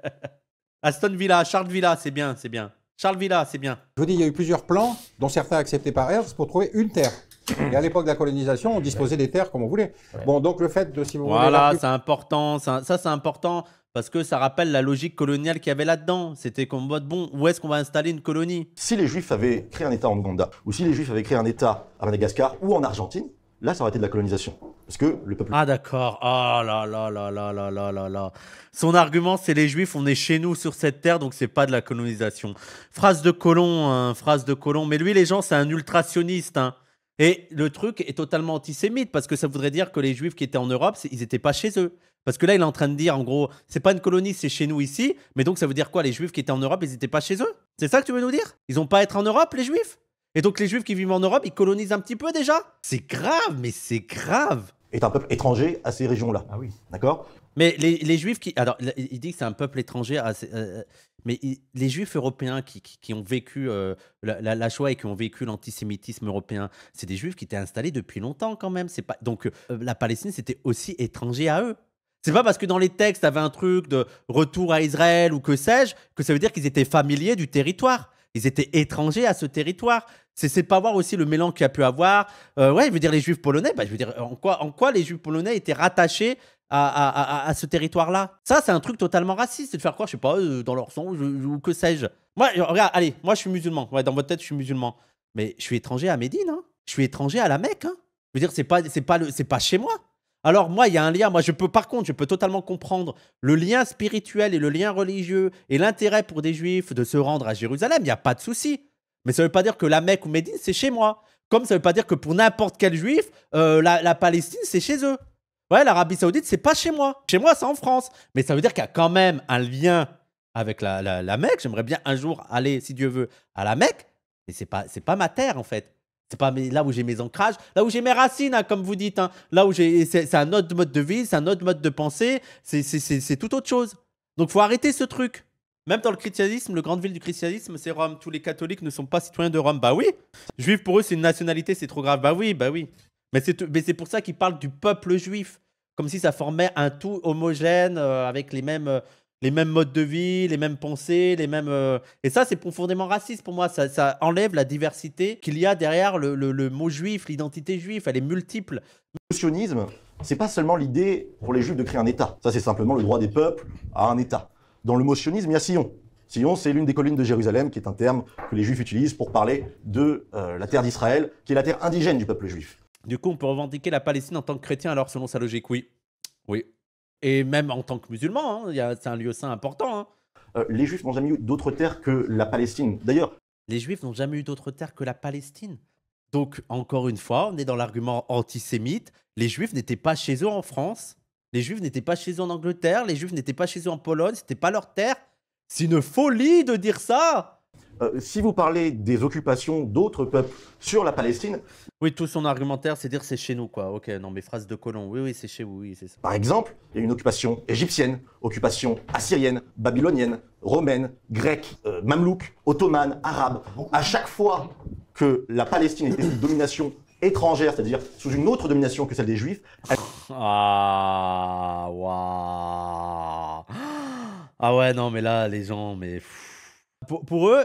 <laughs> Aston Villa, Charles Villa, c'est bien, c'est bien. Charles Villa, c'est bien.
Je vous dis, il y a eu plusieurs plans, dont certains acceptés par Hertz, pour trouver une terre. Et à l'époque de la colonisation, on disposait des terres comme on voulait. Bon, donc le fait de, si vous Voilà, c'est
important. Ça, c'est important parce que ça rappelle la logique coloniale qu'il y avait là-dedans. C'était qu'on mode, bon, où est-ce qu'on va installer une colonie Si les Juifs avaient créé un État en Ouganda,
ou si les Juifs avaient créé un État à Madagascar ou en Argentine, là, ça aurait été de la colonisation. Parce que le peuple.
Ah, d'accord. Ah là là là là là là là là. Son argument, c'est les Juifs, on est chez nous sur cette terre, donc c'est pas de la colonisation. Phrase de colon, hein, phrase de colon. Mais lui, les gens, c'est un ultrationniste. Hein. Et le truc est totalement antisémite parce que ça voudrait dire que les Juifs qui étaient en Europe, ils n'étaient pas chez eux. Parce que là, il est en train de dire, en gros, c'est pas une colonie, c'est chez nous ici. Mais donc, ça veut dire quoi Les Juifs qui étaient en Europe, ils n'étaient pas chez eux C'est ça que tu veux nous dire Ils n'ont pas à être en Europe, les Juifs Et donc, les Juifs qui vivent en Europe, ils colonisent un petit peu déjà C'est grave, mais c'est grave Est un peuple étranger à ces régions-là. Ah oui. D'accord mais les, les, Juifs qui. Alors, il dit que c'est un peuple étranger. à ah, euh, euh, mais les Juifs européens qui, qui, ont vécu euh, la, la, Shoah et qui ont vécu l'antisémitisme européen, c'est des Juifs qui étaient installés depuis longtemps quand même. C'est pas, donc, la Palestine, c'était aussi étranger à eux. C'est pas parce que dans les textes, avait un truc de retour à Israël ou que sais-je, que ça veut dire qu'ils étaient familiers du territoire. Ils étaient étrangers à ce territoire. C'est pas voir aussi le mélange qu'il y a pu avoir. ouais, je veux dire, les juifs polonais, bah, je veux dire, en quoi, en quoi les juifs polonais étaient rattachés à, ce territoire-là. Ça, c'est un truc totalement raciste, c'est de faire quoi je sais pas, euh, dans leur son, ou que sais-je. Moi, regarde, allez, moi je suis musulman. Ouais, dans votre tête, je suis musulman. Mais je suis étranger à Médine, hein. Je suis étranger à la Mecque, hein. Je veux dire, c'est pas, c'est pas, c'est pas chez moi. Alors moi, il y a un lien. Moi, je peux, par contre, je peux totalement comprendre le lien spirituel et le lien religieux et l'intérêt pour des Juifs de se rendre à Jérusalem. Il n'y a pas de souci. Mais ça ne veut pas dire que la Mecque ou Médine, c'est chez moi. Comme ça ne veut pas dire que pour n'importe quel Juif, euh, la Palestine, c'est chez eux ouais, l'Arabie Saoudite, c'est pas chez moi. Chez moi, c'est en France. Mais ça veut dire qu'il y a quand même un lien avec la, la, Mecque. J'aimerais bien un jour aller, si Dieu veut, à la Mecque. Mais c'est pas, c'est pas ma terre, en fait. C'est pas là où j'ai mes ancrages, là où j'ai mes racines, hein, comme vous dites. Hein. Là où j'ai, c'est, un autre mode de vie, c'est un autre mode de pensée, c'est, tout autre chose. Donc faut arrêter ce truc. Même dans le christianisme, le grande ville du christianisme, c'est Rome. Tous les catholiques ne sont pas citoyens de Rome. Bah oui. Juifs pour eux, c'est une nationalité, c'est trop grave. Bah oui, bah oui. Mais c'est pour ça qu'il parle du peuple juif, comme si ça formait un tout homogène euh, avec les mêmes, euh, les mêmes modes de vie, les mêmes pensées, les mêmes. Euh, et ça, c'est profondément raciste pour moi. Ça, enlève la diversité qu'il y a derrière le, mot juif, l'identité juive. Elle est multiple. Le sionisme, c'est pas seulement
l'idée pour les juifs de créer un État. Ça, c'est simplement le droit des peuples à un État. Dans le mot sionisme, il y a Sion. Sion, c'est l'une des collines de Jérusalem, qui est un terme que les juifs utilisent pour parler de la
terre d'Israël, qui est la terre indigène du peuple juif. Du coup, on peut revendiquer la Palestine en tant que chrétien, alors selon sa logique, oui. Oui. Et même en tant que musulman, hein, c'est un lieu saint important. Hein. Euh, les Juifs n'ont jamais eu d'autres terres que la Palestine. D'ailleurs. Les Juifs n'ont jamais eu d'autres terres que la Palestine. Donc, encore une fois, on est dans l'argument antisémite. Les Juifs n'étaient pas chez eux en France. Les Juifs n'étaient pas chez eux en Angleterre. Les Juifs n'étaient pas chez eux en Pologne. C'était pas leur terre. C'est une folie de dire ça. Euh, si vous parlez des occupations d'autres peuples sur la Palestine. Oui, tout son argumentaire, c'est dire c'est chez nous, quoi. Ok, non, mais phrase de colon. Oui, oui, c'est chez vous, oui, c'est Par
exemple, il y a une occupation égyptienne, occupation assyrienne, babylonienne, romaine, grecque, euh, mamelouk, ottomane, arabe. À chaque fois que la Palestine était sous domination étrangère, c'est-à-dire sous une autre domination que celle des Juifs.
Ah, waouh. Ah ouais, non, mais là, les gens, mais pour, eux,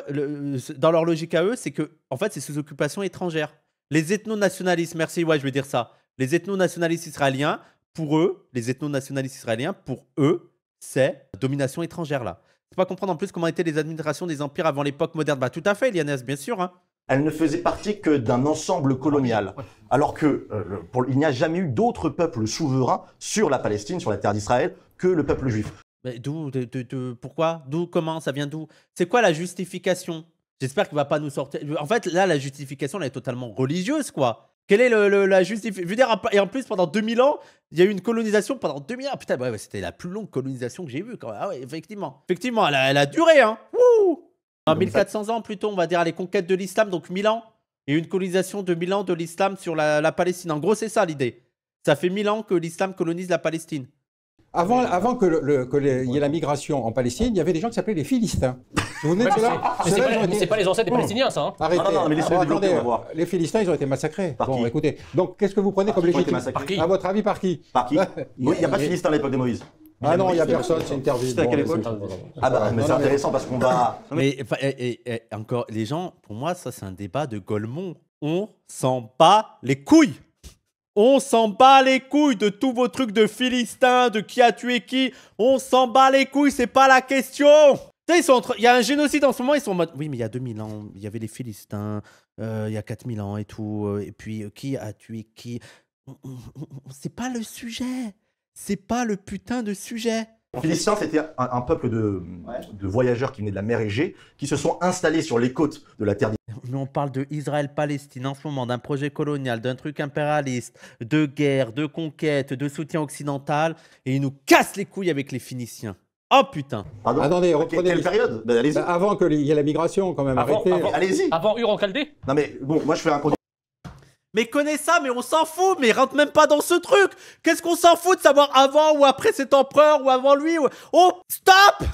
dans leur logique à eux, c'est que, en fait, c'est sous occupation étrangère. Les ethno-nationalistes, merci, ouais, je vais dire ça. Les ethno-nationalistes israéliens, pour eux, les ethno-nationalistes israéliens, pour eux, c'est domination étrangère, là. C'est pas comprendre en plus comment étaient les administrations des empires avant l'époque moderne. Bah, tout à fait, Ilianès, bien sûr. Hein. Elle ne faisait partie que d'un ensemble colonial, ah, alors que euh, il n'y a jamais eu d'autres peuples souverains
sur la Palestine, sur la terre d'Israël, que le peuple juif.
Bah, d'où, pourquoi, d'où, comment, ça vient d'où C'est quoi la justification J'espère qu'il va pas nous sortir. En fait, là, la justification, elle est totalement religieuse, quoi. Quelle est la justification Je veux dire, et en plus, pendant 2000 ans, il y a eu une colonisation pendant 2000 ans. Ah, putain, c'était la plus longue colonisation que j'ai vue, quand Ah ouais, effectivement. Effectivement, elle a, duré, hein. Wouh en 1400 ans, plutôt, on va dire, les conquêtes de l'islam, donc 1000 ans. Et une colonisation de 1000 ans de l'islam sur la, la Palestine. En gros, c'est ça l'idée. Ça fait 1000 ans que l'islam colonise la Palestine.
Avant, qu'il y ait la migration en Palestine, il y avait des gens qui s'appelaient les Philistins. Vous vous de cela Mais c'est pas, les ancêtres des Palestiniens,
ça. Hein. Arrêtez. non, non, mais les
voir. Les Philistins, ils ont été massacrés. Par bon, qui écoutez. Donc, qu'est-ce que vous prenez comme légitime Par qui À votre avis, par qui Par qui <laughs> Il n'y a pas de Philistins à l'époque de Moïse. Ah non, il n'y a personne, c'est interdit. C'était à quelle époque
Ah bah, mais c'est intéressant parce qu'on va. Mais encore, les gens, pour moi, ça, c'est un débat de Golemont. On s'en bat les couilles on s'en bat les couilles de tous vos trucs de philistins, de qui a tué qui. On s'en bat les couilles, c'est pas la question. Tu sais, il y a un génocide en ce moment, ils sont en mode Oui, mais il y a 2000 ans, il y avait les Philistins, euh, il y a 4000 ans et tout. Euh, et puis, euh, qui a tué qui C'est pas le sujet. C'est pas le putain de sujet. Les phéniciens, c'était
un, peuple de, de, voyageurs qui venaient de la mer Égée, qui se sont installés sur les côtes de la terre
Mais on parle de palestine en ce moment, d'un projet colonial, d'un truc impérialiste, de guerre, de conquête, de soutien occidental, et ils nous cassent les couilles avec les Phéniciens. Oh putain Attendez, reprenez. Quelle période
ben, bah, Avant qu'il y ait la migration, quand même. Arrêtez.
Allez-y Avant Caldé Non mais, bon, moi je fais un mais connais ça, mais on s'en fout, mais rentre même pas dans ce truc Qu'est-ce qu'on s'en fout de savoir avant ou après cet empereur ou avant lui ou... Oh, stop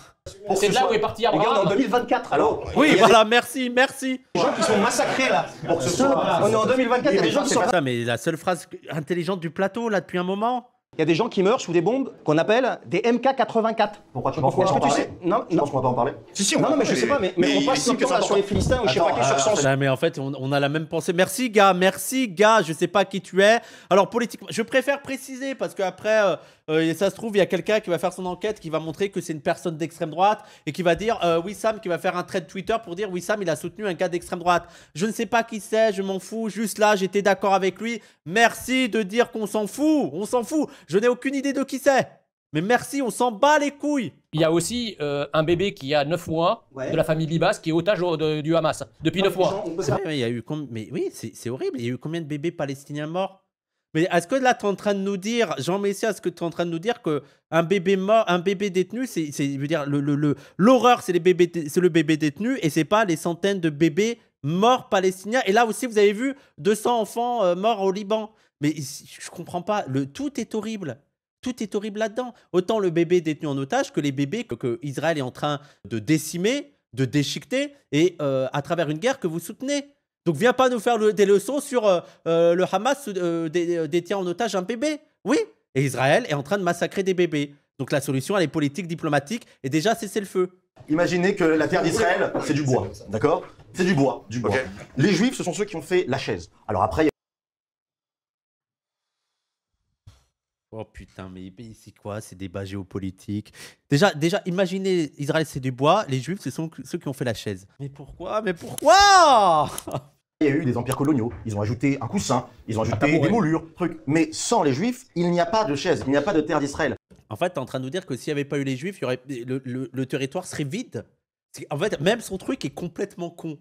c'est là où est parti Abraham. est en 2024, alors. Oui, voilà, merci, merci. Les gens qui sont massacrés, là. On est en 2024, il gens ah, qui sont... mais la seule phrase intelligente du plateau, là, depuis un moment. Il y a des gens qui meurent sous des bombes qu'on appelle des MK84. Pourquoi tu penses Qu'est-ce que tu sais Non, non. qu'on va pas en parler Si, si, on Non, non, mais je sais pas, mais, mais on passe notre temps sur les Philistins ou je sais pas qui sur sens. mais en fait, on, a la même pensée. Merci, gars, merci, gars, je sais pas qui tu es. Alors, politiquement, je préfère préciser parce qu'après, euh, euh, et ça se trouve, il y a quelqu'un qui va faire son enquête, qui va montrer que c'est une personne d'extrême droite et qui va dire euh, oui Sam, qui va faire un trait de Twitter pour dire oui Sam, il a soutenu un gars d'extrême droite. Je ne sais pas qui c'est, je m'en fous. Juste là, j'étais d'accord avec lui. Merci de dire qu'on s'en fout, on s'en fout. Je n'ai aucune idée de qui c'est. Mais merci, on s'en bat les couilles.
Il y a aussi euh, un bébé qui a 9 mois de la famille Libas qui est otage du Hamas depuis 9 ah, mois.
mais oui, c'est horrible. Il y a eu combien de bébés palestiniens morts mais est-ce que là, tu es en train de nous dire, Jean Messia, est-ce que tu es en train de nous dire que un bébé mort, un bébé détenu, c'est, dire, l'horreur, c'est, c'est le bébé détenu et c'est pas les centaines de bébés morts palestiniens. Et là aussi, vous avez vu 200 enfants euh, morts au Liban. Mais je comprends pas. Le tout est horrible. Tout est horrible là-dedans. Autant le bébé détenu en otage que les bébés que, Israël est en train de décimer, de déchiqueter, et euh, à travers une guerre que vous soutenez. Donc viens pas nous faire des leçons sur euh, euh, le Hamas euh, détient en otage un bébé. Oui, et Israël est en train de massacrer des bébés. Donc la solution, elle est politique, diplomatique, et déjà cesser le feu. Imaginez que la terre d'Israël, c'est du bois, d'accord C'est du bois, du bois. Les Juifs, ce sont ceux qui ont fait la chaise. Alors après, Oh putain, mais c'est quoi ces débats géopolitiques Déjà, déjà, imaginez, Israël c'est du bois, les Juifs ce sont ceux qui ont fait la chaise. Mais pourquoi Mais pourquoi <laughs> il y a eu des empires
coloniaux, ils ont ajouté un coussin, ils ont ajouté ah, des moulures, truc. Mais sans les juifs, il n'y a pas de chaise, il
n'y a pas de terre d'Israël. En fait, t'es en train de nous dire que s'il n'y avait pas eu les juifs, y le, territoire serait vide. En fait, même son truc est complètement con.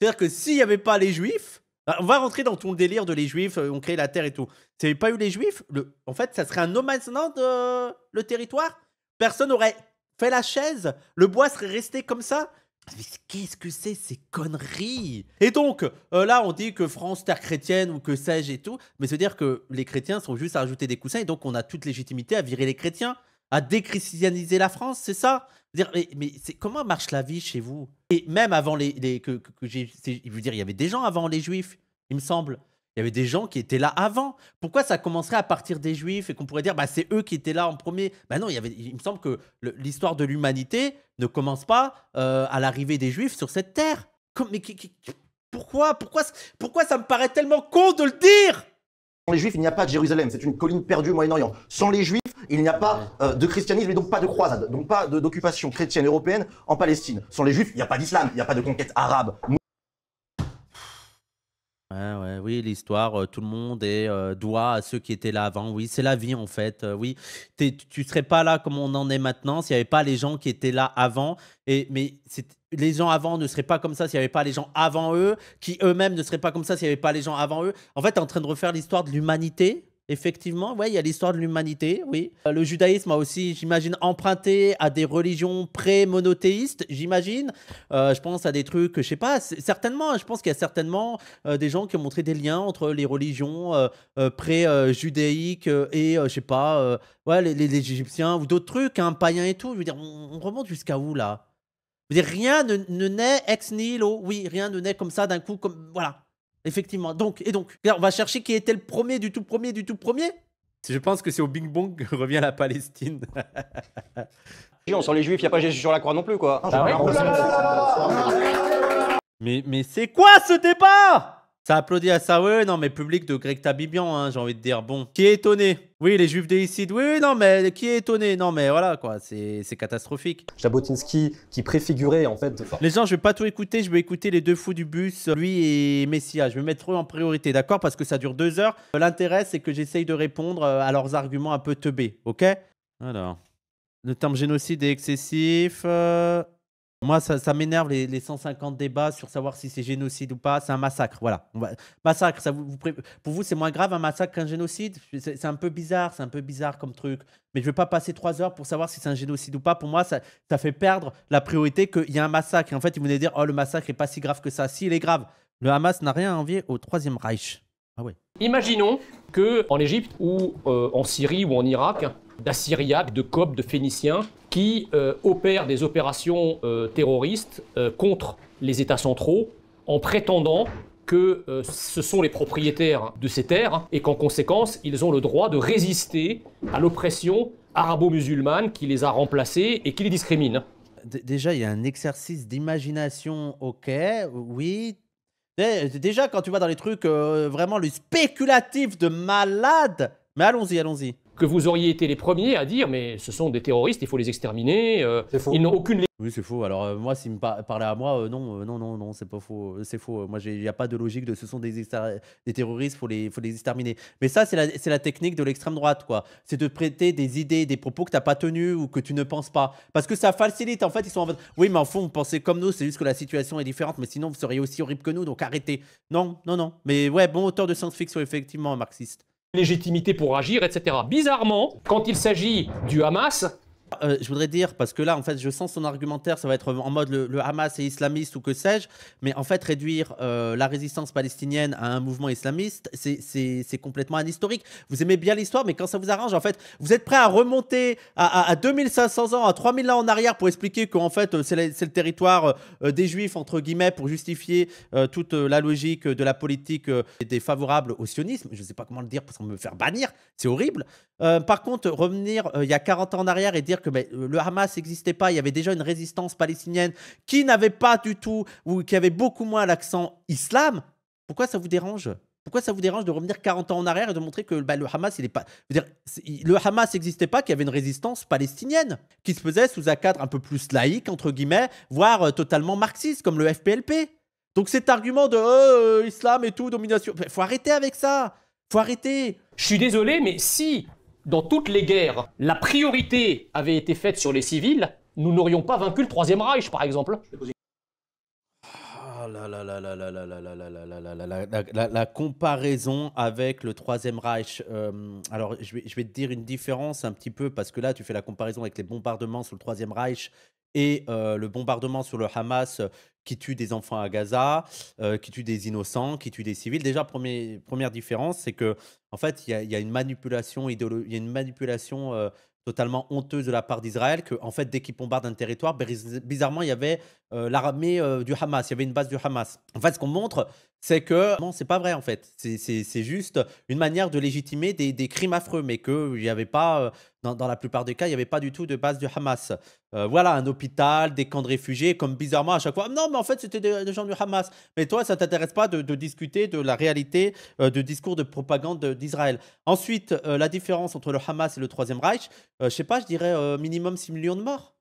C'est-à-dire que s'il n'y avait pas les juifs, bah, on va rentrer dans ton délire de les juifs, euh, on créé la terre et tout. S'il n'y avait pas eu les juifs, en fait, ça serait un no de euh, le territoire. Personne n'aurait fait la chaise, le bois serait resté comme ça. Mais Qu'est-ce que c'est ces conneries Et donc, euh, là, on dit que France, terre chrétienne ou que sais-je et tout, mais se dire que les chrétiens sont juste à rajouter des coussins et donc on a toute légitimité à virer les chrétiens, à déchristianiser la France, c'est ça dire, Mais, comment marche la vie chez vous Et même avant les. que, je veux dire, il y avait des gens avant les juifs, il me semble. Il y avait des gens qui étaient là avant. Pourquoi ça commencerait à partir des Juifs et qu'on pourrait dire bah, c'est eux qui étaient là en premier bah non, il, y avait, il me semble que l'histoire de l'humanité ne commence pas euh, à l'arrivée des Juifs sur cette terre. Comme, mais pourquoi, pourquoi, pourquoi ça me paraît tellement con de le dire Sans les Juifs, il n'y a pas de Jérusalem. C'est une colline perdue au Moyen-Orient. Sans
les Juifs, il n'y a pas euh, de christianisme et donc pas de croisade, donc pas d'occupation chrétienne européenne en Palestine. Sans les Juifs, il n'y a pas d'islam, il n'y a pas de conquête arabe
oui, l'histoire, euh, tout le monde est doigt euh, doit à ceux qui étaient là avant. Oui, c'est la vie en fait. Euh, oui, tu ne serais pas là comme on en est maintenant s'il n'y avait pas les gens qui étaient là avant. Et mais les gens avant ne seraient pas comme ça s'il n'y avait pas les gens avant eux, qui eux-mêmes ne seraient pas comme ça s'il n'y avait pas les gens avant eux. En fait, es en train de refaire l'histoire de l'humanité Effectivement, ouais, il y a l'histoire de l'humanité, oui. Euh, le judaïsme a aussi, j'imagine, emprunté à des religions pré-monothéistes, j'imagine. Euh, je pense à des trucs, je sais pas, certainement, je pense qu'il y a certainement euh, des gens qui ont montré des liens entre les religions pré judéiques et, je sais pas, ouais, les, Égyptiens ou d'autres trucs, hein, païens et tout. Je veux dire, on, remonte jusqu'à où là Je veux dire, rien ne, ne naît ex nihilo, oui, rien ne naît comme ça d'un coup, comme, voilà. Effectivement. Donc, et donc, on va chercher qui était le premier du tout premier du tout premier. Je pense que c'est au Bing Bong que revient la Palestine. <laughs> on sent les juifs, il n'y a pas Jésus sur la croix non plus, quoi. Ah
ah
mais, mais c'est quoi ce départ ça applaudit à ça, oui, non, mais public de grec Tabibian, hein, j'ai envie de dire. Bon, qui est étonné Oui, les juifs délicites, oui, non, mais qui est étonné Non, mais voilà, quoi, c'est catastrophique. Jabotinsky qui préfigurait, en fait. Les gens, je vais pas tout écouter, je vais écouter les deux fous du bus, lui et Messia. Ah, je vais mettre eux en priorité, d'accord Parce que ça dure deux heures. L'intérêt, c'est que j'essaye de répondre euh, à leurs arguments un peu teubés, ok Alors, le terme génocide est excessif. Euh, moi, ça, m'énerve les, 150 débats sur savoir si c'est génocide ou pas. C'est un massacre, voilà. On Massacre, ça vous, pour vous, c'est moins grave un massacre qu'un génocide C'est un peu bizarre, c'est un peu bizarre comme truc. Mais je ne vais pas passer trois heures pour savoir si c'est un génocide ou pas. Pour moi, ça, ça fait perdre la priorité qu'il y a un massacre. Et en fait, ils voulaient dire, oh, le massacre n'est pas si grave que ça. Si, il est grave. Le Hamas n'a rien à envier au Troisième
Reich. Ah ouais. Imaginons qu'en Égypte ou euh, en Syrie ou en Irak, d'Assyriaques, de Coptes, de Phéniciens, qui euh, opèrent des opérations euh, terroristes euh, contre les États centraux en prétendant que ce sont les propriétaires de ces terres et qu'en conséquence, ils ont le droit de résister à l'oppression arabo-musulmane qui les a remplacés et qui les discrimine. Déjà, il y a un
exercice d'imagination, ok, oui, Déjà, quand tu vas dans les trucs vraiment le spéculatif de malade, mais allons-y, allons-y
que vous auriez été les premiers à dire mais ce sont des terroristes, il faut les exterminer. Euh, ils n'ont aucune. Oui, c'est faux. Alors euh, moi, s'il me par à moi, euh, non, non, non, non, c'est pas faux, c'est faux. Moi, il n'y a pas de logique de ce sont des,
des terroristes, faut les, faut les exterminer. Mais ça, c'est la, la, technique de l'extrême droite, quoi. C'est de prêter des idées, des propos que tu n'as pas tenus ou que tu ne penses pas, parce que ça facilite. En fait, ils sont en mode, oui, mais en fond, vous pensez comme nous, c'est juste que la situation est différente, mais sinon, vous seriez aussi horrible que nous, donc arrêtez. Non, non, non. Mais ouais, bon auteur de science-fiction, effectivement, marxiste légitimité pour agir, etc. Bizarrement, quand il s'agit du Hamas, euh, je voudrais dire, parce que là, en fait, je sens son argumentaire, ça va être en mode le, Hamas est islamiste ou que sais-je, mais en fait, réduire euh, la résistance palestinienne à un mouvement islamiste, c'est complètement anhistorique. Vous aimez bien l'histoire, mais quand ça vous arrange, en fait, vous êtes prêt à remonter à, 2500 ans, à 3000 ans en arrière pour expliquer qu'en fait, euh, c'est le territoire des Juifs, entre guillemets, pour justifier toute la logique de la politique défavorable au sionisme. Je ne sais pas comment le dire pour me faire bannir, c'est horrible. par contre, revenir il y a 40 ans en arrière et dire que ben, euh, le Hamas n'existait pas, il y avait déjà une résistance palestinienne qui n'avait pas du tout, ou qui avait beaucoup moins l'accent islam, pourquoi ça vous dérange pourquoi ça vous dérange de revenir 40 ans en arrière et de montrer que ben, le Hamas, il est pas. Dire, le Hamas n'existait pas, qu'il y avait une résistance palestinienne qui se faisait sous un cadre un peu plus laïque, entre guillemets, voire euh, totalement marxiste, comme le FPLP. Donc cet argument de oh, euh, islam et tout, domination,
Il ben, faut arrêter avec ça. Faut arrêter. Je suis désolé, mais si dans toutes les guerres, la priorité avait été faite sur les civils, nous n'aurions pas vaincu le Troisième Reich, par exemple.
La comparaison avec le Troisième Reich. alors, je vais, te dire une différence un petit peu, parce que là, tu fais la comparaison avec les bombardements sur le Troisième Reich et le bombardement sur le Hamas, qui tue des enfants à Gaza, euh, qui tue des innocents, qui tue des civils. Déjà, première différence, c'est que en fait, il y, a une manipulation il y a une manipulation euh, totalement honteuse de la part d'Israël que en fait, dès qu'ils bombardent un territoire, bizarrement, il y avait euh, l'armée du Hamas, il y avait une base du Hamas. En fait, ce qu'on montre, c'est que non, c'est pas vrai en fait. C'est juste une manière de légitimer des, crimes affreux, mais qu'il n'y avait pas, euh, dans, la plupart des cas, il n'y avait pas du tout de base du Hamas. Euh, voilà, un hôpital, des camps de réfugiés, comme bizarrement à chaque fois. Non, mais en fait, c'était des, gens du Hamas. Mais toi, ça ne t'intéresse pas de, discuter de la réalité euh, de discours de propagande d'Israël. Ensuite, la différence entre le Hamas et le Troisième Reich, je je sais pas, je dirais minimum 6 millions de morts.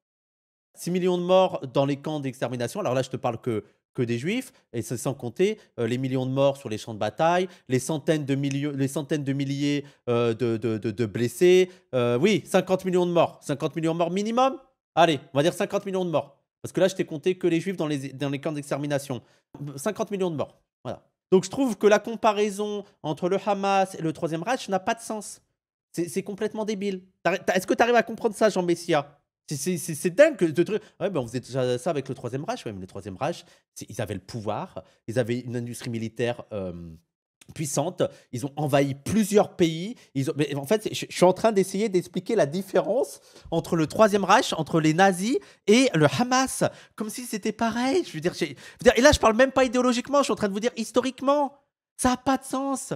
6 millions de morts dans les camps d'extermination. Alors là, je te parle que que des juifs, et c'est sans compter euh, les millions de morts sur les champs de bataille, les centaines de, milliers, les centaines de milliers euh, de, de, blessés. Euh, oui, 50 millions de morts. 50 millions de morts minimum Allez, on va dire 50 millions de morts. Parce que là, je t'ai compté que les juifs dans les, dans les camps d'extermination. 50 millions de morts. Voilà. Donc je trouve que la comparaison entre le Hamas et le Troisième Reich n'a pas de sens. C'est complètement débile. Est-ce que tu arrives à comprendre ça, Jean Messia c'est dingue que de truc. Ouais, ben on faisait ça avec le Troisième Reich. Ouais, le Troisième Reich, ils avaient le pouvoir, ils avaient une industrie militaire. puissante, ils ont envahi plusieurs pays. Ils ont... en fait, je, suis en train d'essayer d'expliquer la différence entre le Troisième Reich, entre les nazis et le Hamas, comme si c'était pareil. Je veux dire, et là, je parle même pas idéologiquement, je suis en train de vous dire historiquement, ça n'a pas de sens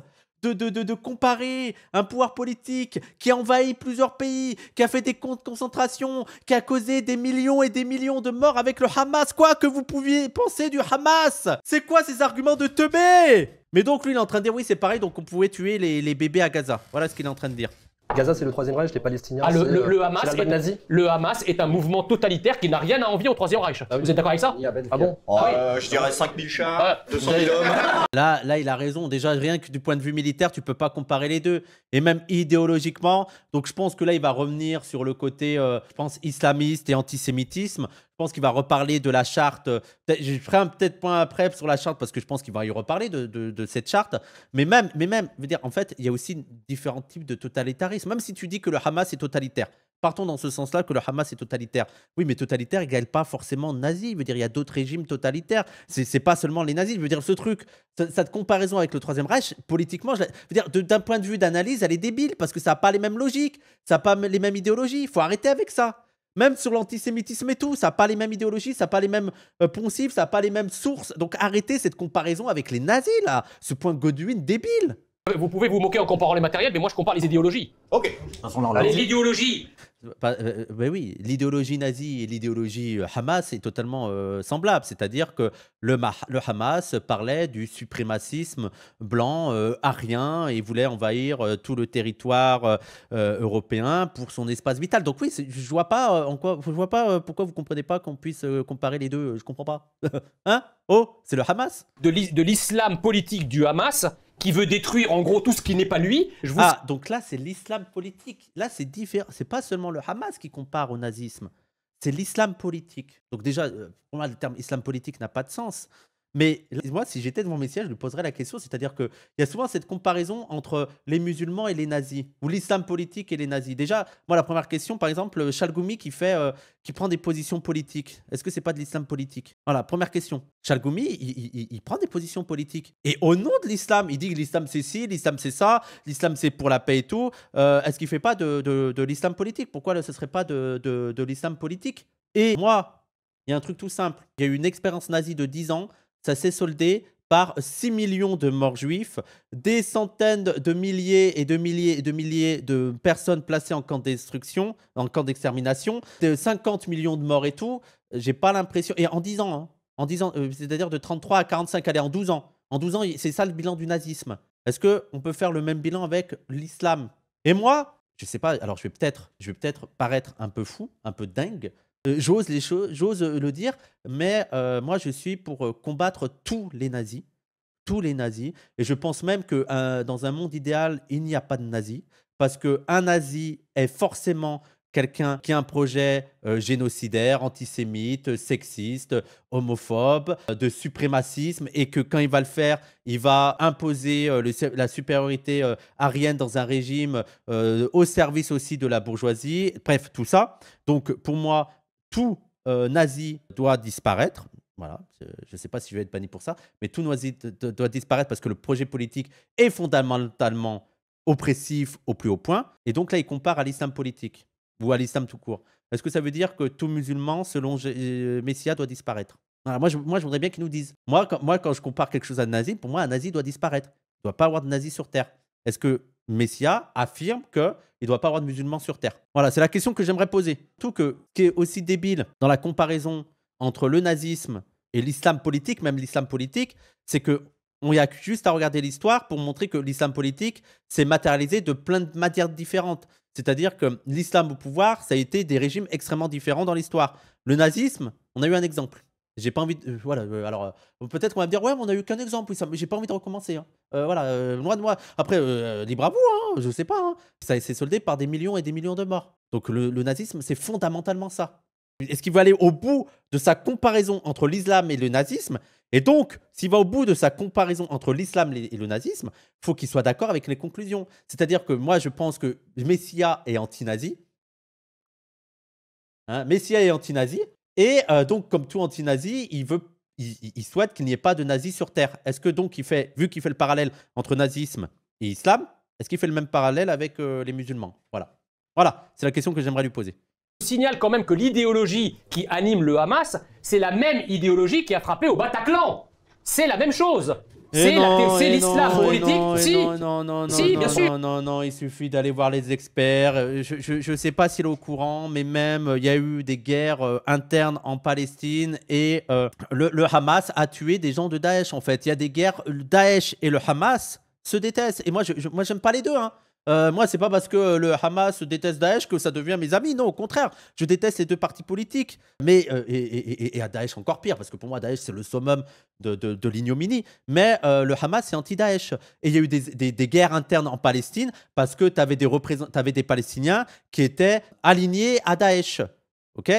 de, comparer un pouvoir politique qui a envahi plusieurs pays, qui a fait des concentrations, de concentration, qui a causé des millions et des millions de morts avec le Hamas. Quoi que vous pouviez penser du Hamas C'est quoi ces arguments de teubé Mais donc lui, il est en train de dire oui, c'est pareil, donc on pouvait tuer les bébés à Gaza. Voilà ce qu'il est en train de dire. Gaza, c'est le troisième Reich, les Palestiniens.
Ah, le, euh, Hamas
le Hamas est un mouvement totalitaire qui n'a rien à envier au troisième Reich. Ah Vous êtes d'accord avec ça Ah bon ah,
euh, Je dirais 5000 chats, 200 000 hommes.
<laughs> Là, là, il a raison. Déjà,
rien que du point de vue militaire, tu peux pas comparer les deux. Et même idéologiquement. Donc, je pense que là, il va revenir sur le côté, euh, je pense, islamiste et antisémitisme pense qu'il va reparler de la charte. Je ferai un peut-être point après sur la charte parce que je pense qu'il va y reparler de, cette charte. Mais même, mais même, veut dire, en fait, il y a aussi différents types de totalitarisme. Même si tu dis que le Hamas est totalitaire, partons dans ce sens-là que le Hamas est totalitaire. Oui, mais totalitaire n'égale pas forcément nazi. Il veut dire, il y a d'autres régimes totalitaires. C'est pas seulement les nazis. Je veux dire, ce truc, cette comparaison avec le Troisième Reich, politiquement, je veux dire, d'un point de vue d'analyse, elle est débile parce que ça n'a pas les mêmes logiques, ça n'a pas les mêmes idéologies. Il faut arrêter avec ça même sur l'antisémitisme et tout, ça n'a pas les mêmes idéologies, ça n'a pas les mêmes euh, poncifs, ça n'a pas les mêmes sources. Donc arrêtez cette comparaison avec les nazis, là, ce point Godwin
débile. Vous pouvez vous moquer en comparant les matériels, mais moi je compare les idéologies. Ok. L'idéologie
bah, euh, euh oui, l'idéologie nazie et l'idéologie euh, Hamas est totalement euh, semblable, c'est-à-dire que le, Hamas parlait du suprémacisme blanc euh, arien et voulait envahir tout le territoire européen pour son espace vital. Donc oui, je vois pas en quoi, je vois pas pourquoi vous comprenez pas qu'on puisse comparer les deux.
Je comprends pas. <laughs> hein Oh, c'est le Hamas De l'islam politique du Hamas qui veut détruire en gros tout ce qui n'est pas lui. Je ah, donc là, c'est l'islam politique. Là, c'est différent.
C'est pas seulement le Hamas qui compare au nazisme. C'est l'islam politique. Donc déjà, euh, pour moi, le terme islam politique n'a pas de sens. Mais moi, si j'étais devant Messia, je lui poserais la question, c'est-à-dire qu'il y a souvent cette comparaison entre les musulmans et les nazis, ou l'islam politique et les nazis. Déjà, moi, la première question, par exemple, euh, Chalgoumi qui, fait, euh, qui prend des positions politiques, est-ce que c'est pas de l'islam politique Voilà, première question. Chalgoumi, il, il, prend des positions politiques. Et au nom de l'islam, il dit que l'islam c'est ci, l'islam c'est ça, l'islam c'est pour la paix et tout. Euh, est-ce qu'il fait pas de, de, l'islam politique Pourquoi ce serait pas de, de l'islam politique Et moi, il y a un truc tout simple. Il y a eu une expérience nazie de 10 ans ça s'est soldé par 6 millions de morts juifs, des centaines de milliers et de milliers et de milliers de personnes placées en camp de destruction, en camp d'extermination, de 50 millions de morts et tout. J'ai pas l'impression. Et en 10 ans, hein, en dix ans, euh, c'est-à-dire de 33 à 45, allez, en 12 ans. En 12 ans, c'est ça le bilan du nazisme. Est-ce que on peut faire le même bilan avec l'islam Et moi, je sais pas, alors je vais peut-être peut paraître un peu fou, un peu dingue, euh, j'ose les choses, j'ose euh, le dire, mais euh, moi je suis pour combattre tous les nazis tous les nazis. Et je pense même que dans un monde idéal, il n'y a pas de nazis. Parce qu'un nazi est forcément quelqu'un qui a un projet génocidaire, antisémite, sexiste, homophobe, de suprémacisme, et que quand il va le faire, il va imposer la supériorité arienne dans un régime au service aussi de la bourgeoisie, bref, tout ça. Donc pour moi, tout euh, nazi doit disparaître. Voilà, je ne sais pas si je vais être banni pour ça, mais tout nazi doit disparaître parce que le projet politique est fondamentalement oppressif au plus haut point. Et donc là, il compare à l'islam politique ou à l'islam tout court. Est-ce que ça veut dire que tout musulman, selon euh, Messia, doit disparaître moi, je, moi, je voudrais bien qu'ils nous disent. Moi quand, moi, quand je compare quelque chose à nazi, pour moi, un nazi doit disparaître. Il ne doit pas avoir de nazi sur Terre. Est-ce que Messia affirme qu'il il doit pas avoir de musulmans sur terre. Voilà, c'est la question que j'aimerais poser. Tout ce qui est aussi débile dans la comparaison entre le nazisme et l'islam politique, même l'islam politique, c'est que on y a juste à regarder l'histoire pour montrer que l'islam politique s'est matérialisé de plein de matières différentes. C'est-à-dire que l'islam au pouvoir, ça a été des régimes extrêmement différents dans l'histoire. Le nazisme, on a eu un exemple. J'ai pas envie de. Euh, voilà, euh, alors euh, peut-être qu'on va me dire, ouais, mais on a eu qu'un exemple, ça, mais j'ai pas envie de recommencer. Hein. voilà, loin de moi. Après, libre à vous, hein, je sais pas. hein. Ça s'est soldé par des millions et des millions de morts. Donc le, nazisme, c'est fondamentalement ça. Est-ce qu'il veut aller au bout de sa comparaison entre l'islam et le nazisme Et donc, s'il va au bout de sa comparaison entre l'islam et le nazisme, faut qu'il soit d'accord avec les conclusions. C'est-à-dire que moi, je pense que Messia est anti-nazi. Hein, Messia est anti-nazi. Et euh, donc, comme tout anti-nazi, il veut il, souhaite qu'il n'y ait pas de nazis sur Terre. Est-ce que donc il fait, vu qu'il fait le parallèle entre
nazisme et islam, est-ce qu'il fait le même parallèle avec euh, les musulmans Voilà. Voilà, c'est la question que j'aimerais lui poser. Je signale quand même que l'idéologie qui anime le Hamas, c'est la même idéologie qui a frappé au Bataclan. C'est la même chose. C'est eh eh l'islam eh politique. Non,
non, Non, non, si, non, non, il suffit d'aller
voir les experts. Euh, je ne
sais pas s'il est au courant, mais même euh, il y a eu des guerres euh, internes en Palestine et le, Hamas a tué des gens de Daesh en fait. Il y a des guerres, le Daesh et le Hamas se détestent. Et moi, je, je moi, j'aime pas les deux. Hein. Euh, moi, c'est pas parce que le Hamas déteste Daesh que ça devient mes amis. Non, au contraire, je déteste ces deux partis politiques. Mais euh, et, à Daesh encore pire, parce que pour moi, Daesh c'est le summum de, de, l'ignominie. Mais euh, le Hamas c'est anti-Daesh. Et il y a eu des, guerres internes en Palestine parce que tu avais des des Palestiniens qui étaient alignés à Daesh.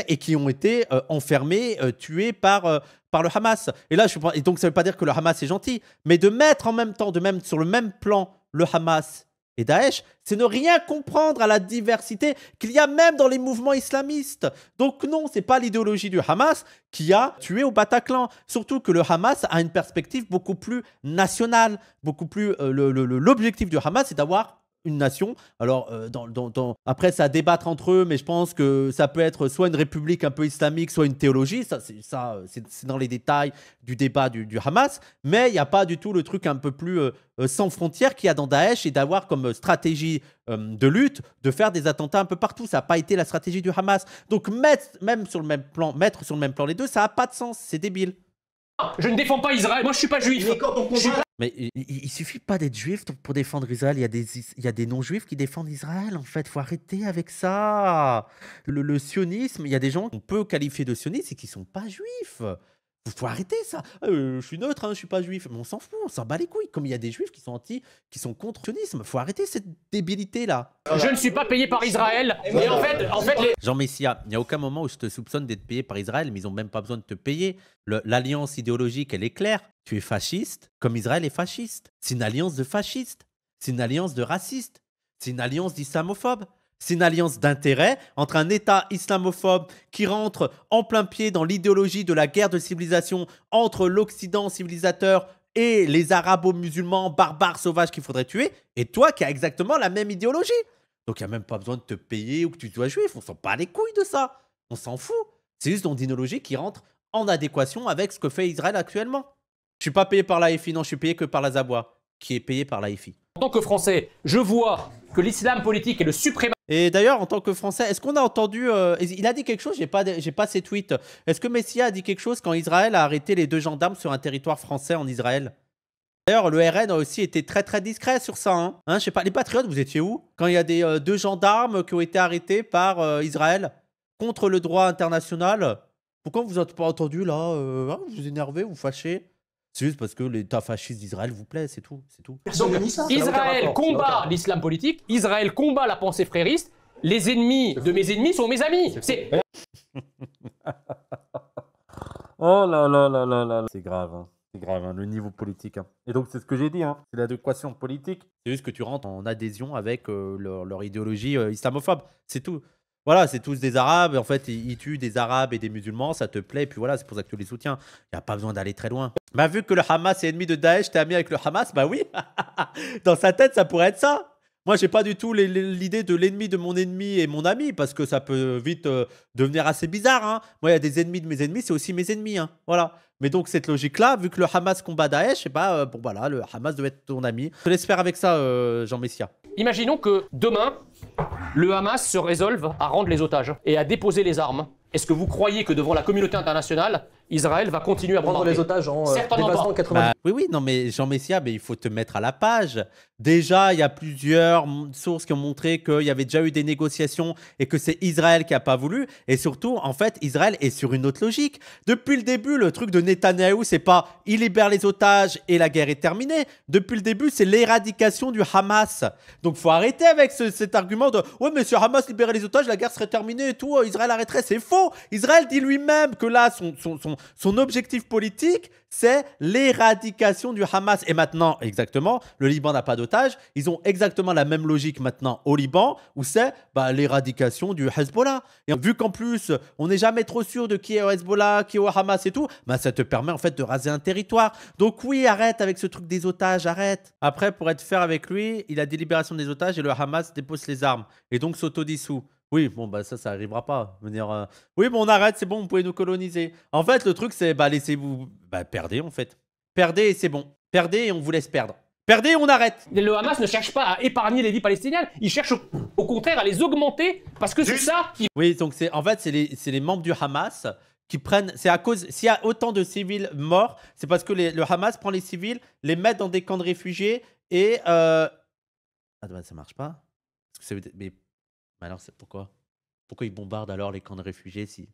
et qui ont été enfermés, tués par, par le Hamas. Et là, je, et donc ça ne veut pas dire que le Hamas est gentil, mais de mettre en même temps, de même sur le même plan le Hamas et Daesh, c'est ne rien comprendre à la diversité qu'il y a même dans les mouvements islamistes. Donc non, c'est pas l'idéologie du Hamas qui a tué au Bataclan. Surtout que le Hamas a une perspective beaucoup plus nationale, beaucoup plus euh, l'objectif du Hamas, c'est d'avoir une nation. Alors, euh, dans, après, ça à débattre entre eux, mais je pense que ça peut être soit une république un peu islamique, soit une théologie. Ça, c'est, euh, dans les détails du débat du, Hamas. Mais il n'y a pas du tout le truc un peu plus euh, sans frontières qu'il y a dans Daesh et d'avoir comme stratégie de lutte de faire des attentats un peu partout. Ça n'a pas été la stratégie du Hamas. Donc, mettre, même sur le même plan, mettre sur le même plan les deux, ça n'a pas de sens.
C'est débile. Je ne défends pas Israël. Moi, je suis pas juif.
Mais, il, suffit pas d'être juif pour défendre Israël. Il y a des, non-juifs qui défendent Israël, en fait. Faut arrêter avec ça. Le, sionisme, il y a des gens qu'on peut qualifier de sionistes et qui sont pas juifs faut arrêter ça. Ah, euh, je suis neutre, hein, je suis pas juif. Mais on s'en fout, on s'en bat les couilles. Comme il y a des juifs qui sont anti, qui sont contre le sionisme. Faut arrêter cette débilité là. Je ne suis pas payé par Israël. Et en fait, en fait, les... Jean Messia, il n'y a aucun moment où je te soupçonne d'être payé par Israël, mais ils ont même pas besoin de te payer. L'alliance idéologique, elle est claire. Tu es fasciste, comme Israël est fasciste. C'est une alliance de fascistes. C'est une alliance de racistes. C'est une alliance d'islamophobes. C'est une alliance d'intérêts entre un État islamophobe qui rentre en plein pied dans l'idéologie de la guerre de civilisation entre l'Occident civilisateur et les arabo-musulmans barbares sauvages qu'il faudrait tuer, et toi qui as exactement la même idéologie. Donc il n'y a même pas besoin de te payer ou que tu sois juif, on sent pas les couilles de ça. On s'en fout. C'est juste ton idéologie qui rentre en adéquation avec ce que fait Israël actuellement. Je suis pas payé par la non, je suis payé que par la Zabwa, qui est payé par la En tant que Français, je vois que l'islam politique est le suprême. Et d'ailleurs, en tant que Français, est-ce qu'on a entendu euh, Il a dit quelque chose. J'ai pas, pas ses tweets. Est-ce que Messia a dit quelque chose quand Israël a arrêté les deux gendarmes sur un territoire français en Israël D'ailleurs, le RN a aussi été très très discret sur ça. Hein. Hein, je sais pas, les patriotes, vous étiez où Quand il y a des euh, deux gendarmes qui ont été arrêtés par euh, Israël contre le droit international, pourquoi vous n'avez pas entendu là ah, Vous vous énervez, vous fâchez c'est juste parce que l'État fasciste d'Israël vous plaît, c'est tout, c'est tout. Ça. Israël combat
l'islam politique, Israël combat la pensée frériste. Les ennemis de mes ennemis sont mes amis. C'est. <laughs> oh
là là là là là. C'est grave. Hein. C'est grave, hein, le niveau politique. Hein. Et donc, c'est ce que j'ai dit, hein. c'est l'adéquation politique. C'est juste que tu rentres en adhésion avec euh, leur, idéologie euh, islamophobe. C'est tout voilà, c'est tous des Arabes. En fait, ils tuent des Arabes et des musulmans, ça te plaît. Et puis voilà, c'est pour ça que tu les soutiens. Il n'y a pas besoin d'aller très loin. Bah, vu que le Hamas est ennemi de Daesh, t'es ami avec le Hamas Bah oui <laughs> Dans sa tête, ça pourrait être ça moi, j'ai pas du tout l'idée de l'ennemi de mon ennemi et mon ami, parce que ça peut vite euh, devenir assez bizarre. Hein. Moi, il y a des ennemis de mes ennemis, c'est aussi mes ennemis. Hein. Voilà. Mais donc, cette logique-là, vu que le Hamas combat Daesh, et eh bah, ben, euh, bon, voilà, le Hamas doit être ton ami. Je te laisse faire avec ça, euh, Jean Messia.
Imaginons que demain, le Hamas se résolve à rendre les otages et à déposer les armes. Est-ce que vous croyez que devant la communauté internationale, Israël va continuer à prendre les otages en euh, bah,
oui, oui, non, mais Jean Messia, mais il faut te mettre à la page. Déjà, il y a plusieurs sources qui ont montré qu'il y avait déjà eu des négociations et que c'est Israël qui n'a pas voulu. Et surtout, en fait, Israël est sur une autre logique. Depuis le début, le truc de Netanyahou, c'est pas il libère les otages et la guerre est terminée. Depuis le début, c'est l'éradication du Hamas. Donc, faut arrêter avec cet argument de ouais, mais si Hamas libérait les otages, la guerre serait terminée et tout, euh, Israël arrêterait. C'est faux. Israël dit lui-même que là, son son, objectif politique, c'est l'éradication du Hamas. Et maintenant, exactement, le Liban n'a pas d'otages. Ils ont exactement la même logique maintenant au Liban, où c'est bah, l'éradication du Hezbollah. Et vu qu'en plus, on n'est jamais trop sûr de qui est au Hezbollah, qui est au Hamas et tout, bah, ça te permet en fait de raser un territoire. Donc oui, arrête avec ce truc des otages, arrête. Après, pour être fair avec lui, il a délibération des otages et le Hamas dépose les armes et donc s'autodissout. Oui, bon, bah ça, ça arrivera pas. Venir, euh, Oui, bon, on arrête, c'est bon, vous pouvez nous coloniser. En fait, le truc, c'est, bah,
laissez-vous. Bah, perdez, en fait. Perdez et c'est bon. Perdez et on vous laisse perdre. Perdez et on arrête. Le Hamas ne cherche pas à épargner les vies palestiniennes, il cherche au, contraire à les augmenter parce que c'est ça
qui. Oui, donc c'est en fait, c'est les, membres du Hamas qui prennent. C'est à cause. S'il y a autant de civils morts, c'est parce que le Hamas prend les civils, les met dans des camps de réfugiés et. Euh, ah, ça marche pas. mais mais alors, c'est pourquoi Pourquoi ils bombardent alors les camps de réfugiés si.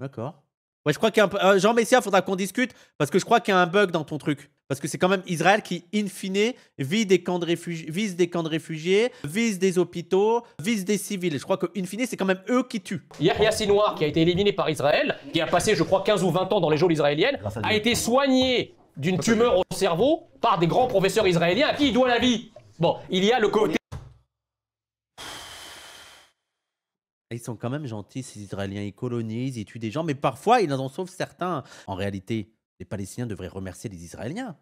D'accord. Ouais, je crois qu'il y a un peu. Euh, Jean Messia, faudra qu'on discute parce que je crois qu'il y a un bug dans ton truc. Parce que c'est quand même Israël qui, in fine, vise des
camps de réfugiés, vise des, camps de réfugiés, vise des hôpitaux, vise des civils. Je crois que, fine, c'est quand même eux qui tuent. Yahya Sinwar, qui a été éliminé par Israël, qui a passé, je crois, 15 ou 20 ans dans les geôles israéliennes, a été soigné d'une tumeur au cerveau par des grands professeurs israéliens à qui il doit la vie. Bon, il y a le côté
Ils sont quand même gentils, ces Israéliens. Ils colonisent, ils tuent des gens, mais parfois, ils en sauvent certains. En réalité, les Palestiniens devraient remercier les Israéliens.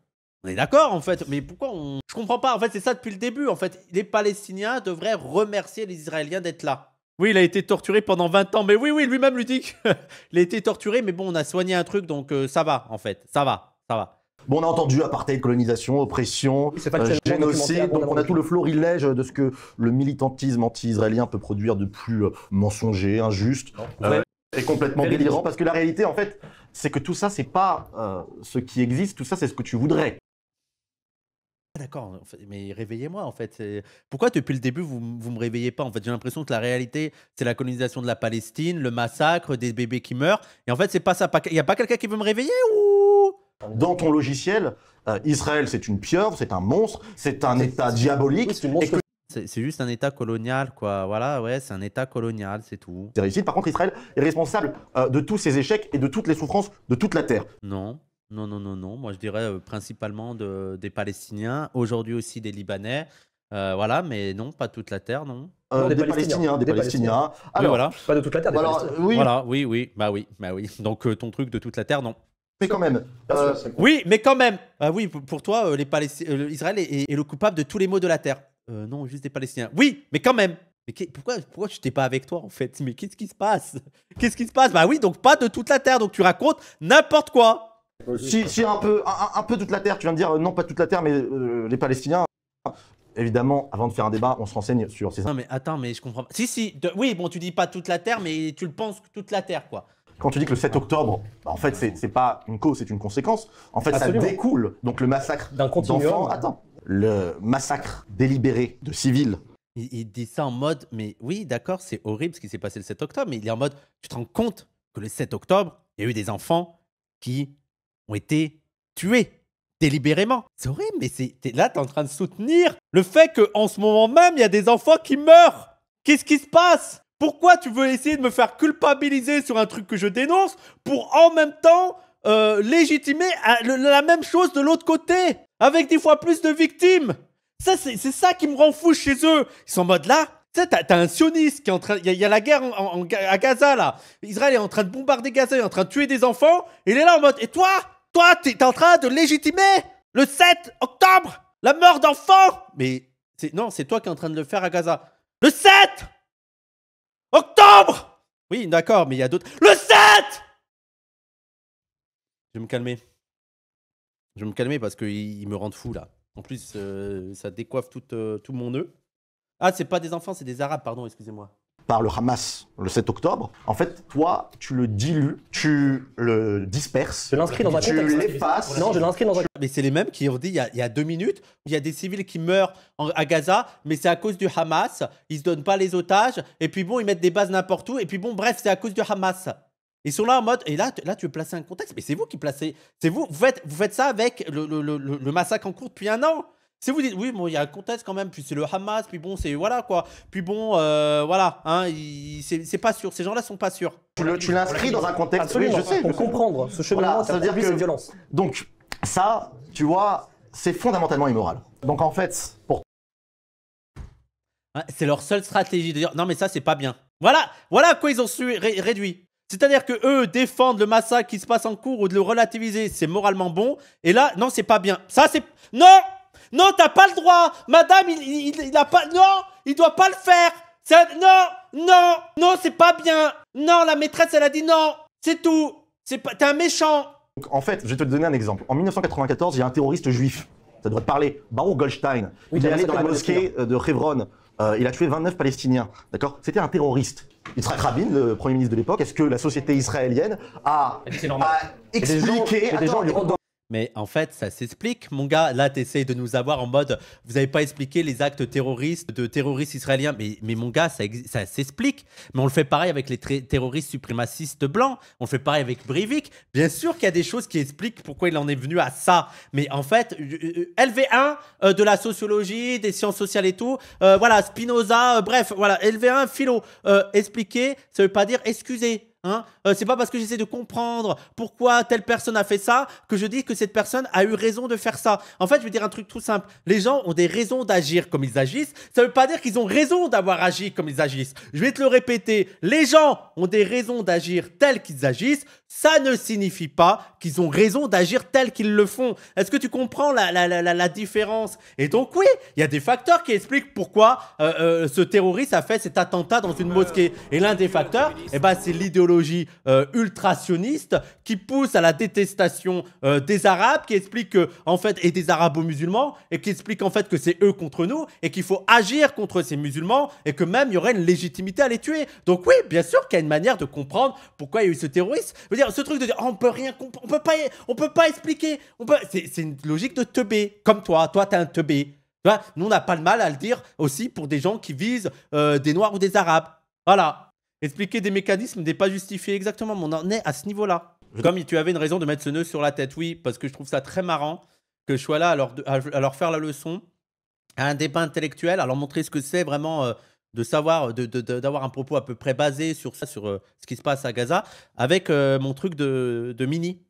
On est d'accord en fait, mais pourquoi on... Je comprends pas, en fait c'est ça depuis le début, en fait. Les Palestiniens devraient remercier les Israéliens d'être là. Oui, il a été torturé pendant 20 ans, mais oui, oui, lui-même lui dit qu'il <laughs> a été torturé, mais bon, on a soigné un truc, donc euh, ça va en fait, ça va, ça va.
Bon, on a entendu apartheid, colonisation, oppression, euh, génocide. Donc on a tout le florilège de ce que le militantisme anti-israélien peut produire de plus euh, mensonger, injuste euh, et complètement délirant. Parce que la réalité, en fait, c'est que tout ça, c'est
pas ce qui existe. Tout ça, c'est ce que tu voudrais. Ah, d'accord, mais réveillez-moi en fait. Pourquoi depuis le début vous ne me réveillez pas En fait, j'ai l'impression que la réalité, c'est la colonisation de la Palestine, le massacre, des bébés qui meurent. Et en fait, c'est pas ça. Il y a pas quelqu'un qui veut me réveiller dans ton logiciel, euh, Israël, c'est une pieuvre, c'est un monstre, c'est
un État diabolique.
C'est juste un État colonial, quoi. Voilà, ouais, c'est un État colonial, c'est tout. C'est réussi. Par contre, Israël est responsable euh, de tous ces échecs et de toutes les souffrances de toute la Terre. Non, non, non, non, non. Moi, je dirais euh, principalement des Palestiniens, aujourd'hui aussi des Libanais. voilà, mais non, pas toute la Terre, non. des, Palestiniens, des, Palestiniens. voilà. Pas de toute la Terre, des Voilà, oui, oui, bah oui, bah oui. Donc, ton truc de toute la Terre, non. Mais quand même. Euh, oui, mais quand même. Ah oui, pour toi, euh, les euh, Israël est, le coupable de tous les maux de la terre. non, juste des Palestiniens. Oui, mais quand même. Mais pourquoi, pourquoi je n'étais pas avec toi en fait Mais qu'est-ce qui se passe Qu'est-ce qui se passe Bah oui, donc pas de toute la terre. Donc tu racontes n'importe
quoi. Si, un peu, un, peu toute la terre. Tu viens de dire non, pas toute la terre, mais les Palestiniens. Évidemment, avant de faire un débat, on se renseigne sur ces.
Non, mais attends, mais je comprends. Si, si. Oui, bon, tu dis pas toute la terre, mais tu le penses toute la terre, quoi
quand tu dis que le 7 octobre, bah, en fait, c'est pas une cause, c'est une conséquence. En fait, ça découle. Donc le massacre d'enfants. Attends, le
massacre
délibéré de civils
il, dit ça en mode, mais oui, d'accord, c'est horrible ce qui s'est passé le 7 octobre, mais il est en mode, tu te rends compte que le 7 octobre, il y a eu des enfants qui ont été tués délibérément. C'est horrible, mais là, tu es en train de soutenir le fait qu'en ce moment même, il y a des enfants qui meurent. Qu'est-ce qui se passe pourquoi tu veux essayer de me faire culpabiliser sur un truc que je dénonce pour en même temps euh, légitimer euh, la même chose de l'autre côté avec dix fois plus de victimes Ça, c'est ça qui me rend fou chez eux. Ils sont en mode là, tu sais, t'as un sioniste qui est en train. Il y, a la guerre à Gaza, là. Israël est en train de bombarder Gaza, il est en train de tuer des enfants. il est là en mode. Et toi Toi, t'es en train de légitimer le 7 octobre la mort d'enfants Mais. Non, c'est toi qui es en train de le faire à Gaza. Le 7
Octobre
Oui, d'accord, mais il y a d'autres. Le 7 Je vais me calmer. Je vais me calmer parce qu'ils me rendent fou là. En plus, euh, ça décoiffe tout, euh, tout mon nœud. Ah, c'est pas des enfants, c'est des Arabes, pardon, excusez-moi par le Hamas
le 7 octobre, en fait, toi, tu le dilues, tu le disperses. Je l'inscris dans un contexte. l'effaces. Non, je l'inscris
dans un Mais c'est les mêmes qui ont dit il y, a, deux minutes, il y a des civils qui meurent à Gaza, mais c'est à cause du Hamas, ils se donnent pas les otages, et puis bon, ils mettent des bases n'importe où, et puis bon, bref, c'est à cause du Hamas. Ils sont là en mode, et là, là tu veux placer un contexte, mais c'est vous qui placez, c'est vous, vous faites, vous faites ça avec le, le massacre en cours depuis un an. Si vous dites, oui, bon, il y a un contexte quand même, puis c'est le Hamas, puis bon, c'est voilà quoi, puis bon, euh, voilà, hein, c'est pas sûr, ces gens-là sont pas sûrs. Tu l'inscris dans un contexte, oui, je sais. Pour comprendre ce chemin, ça veut dire que violence.
Donc, ça, tu vois, c'est fondamentalement immoral. Donc en fait,
pour. Hein, c'est leur seule stratégie de dire, non mais ça, c'est pas bien. Voilà, voilà à quoi ils ont su réduit. C'est-à-dire que eux défendent le massacre qui se passe en cours ou de le relativiser, c'est moralement bon. Et là, non, c'est pas bien. Ça, c'est. Non! Non, t'as pas le droit. Madame, il, il, a pas. Non, il doit pas le faire. non, non, non, c'est pas bien. Non, la maîtresse, elle a dit non. C'est tout. C'est pas. T'es un méchant.
en fait, je vais te donner un exemple. En 1994, il y a un terroriste juif. Ça doit te parler. Baruch Goldstein. il est allé dans la mosquée euh, de Hebron. Euh, il a tué 29 Palestiniens. D'accord C'était un terroriste. Il Yitzhak Rabin, le premier ministre de l'époque, est-ce que la société israélienne a, a expliqué... Des gens, des gens
mais en fait, ça s'explique, mon gars. Là, t'essayes de nous avoir en mode, vous n'avez pas expliqué les actes terroristes de terroristes israéliens. Mais, mais mon gars, ça, ça s'explique. Mais on le fait pareil avec les terroristes suprémacistes blancs. On le fait pareil avec Breivik. Bien sûr qu'il y a des choses qui expliquent pourquoi il en est venu à ça. Mais en fait, euh, euh, LV1 euh, de la sociologie, des sciences sociales et tout, voilà, Spinoza, bref, voilà, LV1 philo. expliquer, ça veut pas dire excuser. Hein. Euh, c'est pas parce que j'essaie de comprendre pourquoi telle personne a fait ça que je dis que cette personne a eu raison de faire ça. En fait, je vais dire un truc tout simple. Les gens ont des raisons d'agir comme ils agissent. Ça veut pas dire qu'ils ont raison d'avoir agi comme ils agissent. Je vais te le répéter. Les gens ont des raisons d'agir telles qu'ils agissent. Ça ne signifie pas qu'ils ont raison d'agir telles qu'ils le font. Est-ce que tu comprends la, la, la, la différence Et donc oui, il y a des facteurs qui expliquent pourquoi euh, euh, ce terroriste a fait cet attentat dans une mosquée. Et l'un des facteurs, eh ben, c'est l'idéologie euh, ultra-sioniste qui pousse à la détestation euh, des Arabes, qui explique que, en fait, et des Arabo-musulmans, et qui explique en fait que c'est eux contre nous, et qu'il faut agir contre ces musulmans, et que même il y aurait une légitimité à les tuer. Donc oui, bien sûr qu'il y a une manière de comprendre pourquoi il y a eu ce terrorisme. Je dire, ce truc de dire, oh, on peut rien comprendre, on peut pas, on peut pas expliquer, on peut... c'est une logique de teubé, comme toi, toi t'es un teubé. Nous, on n'a pas le mal à le dire aussi pour des gens qui visent euh, des Noirs ou des Arabes. Voilà. Expliquer des mécanismes n'est pas justifié exactement, Mon on est à ce niveau-là. Comme tu avais une raison de mettre ce nœud sur la tête, oui, parce que je trouve ça très marrant que je sois là à leur, faire la leçon, à un débat intellectuel, à leur montrer ce que c'est vraiment euh, de savoir, d'avoir un propos à peu près basé sur ça, sur euh, ce qui se passe à Gaza, avec euh, mon truc de, mini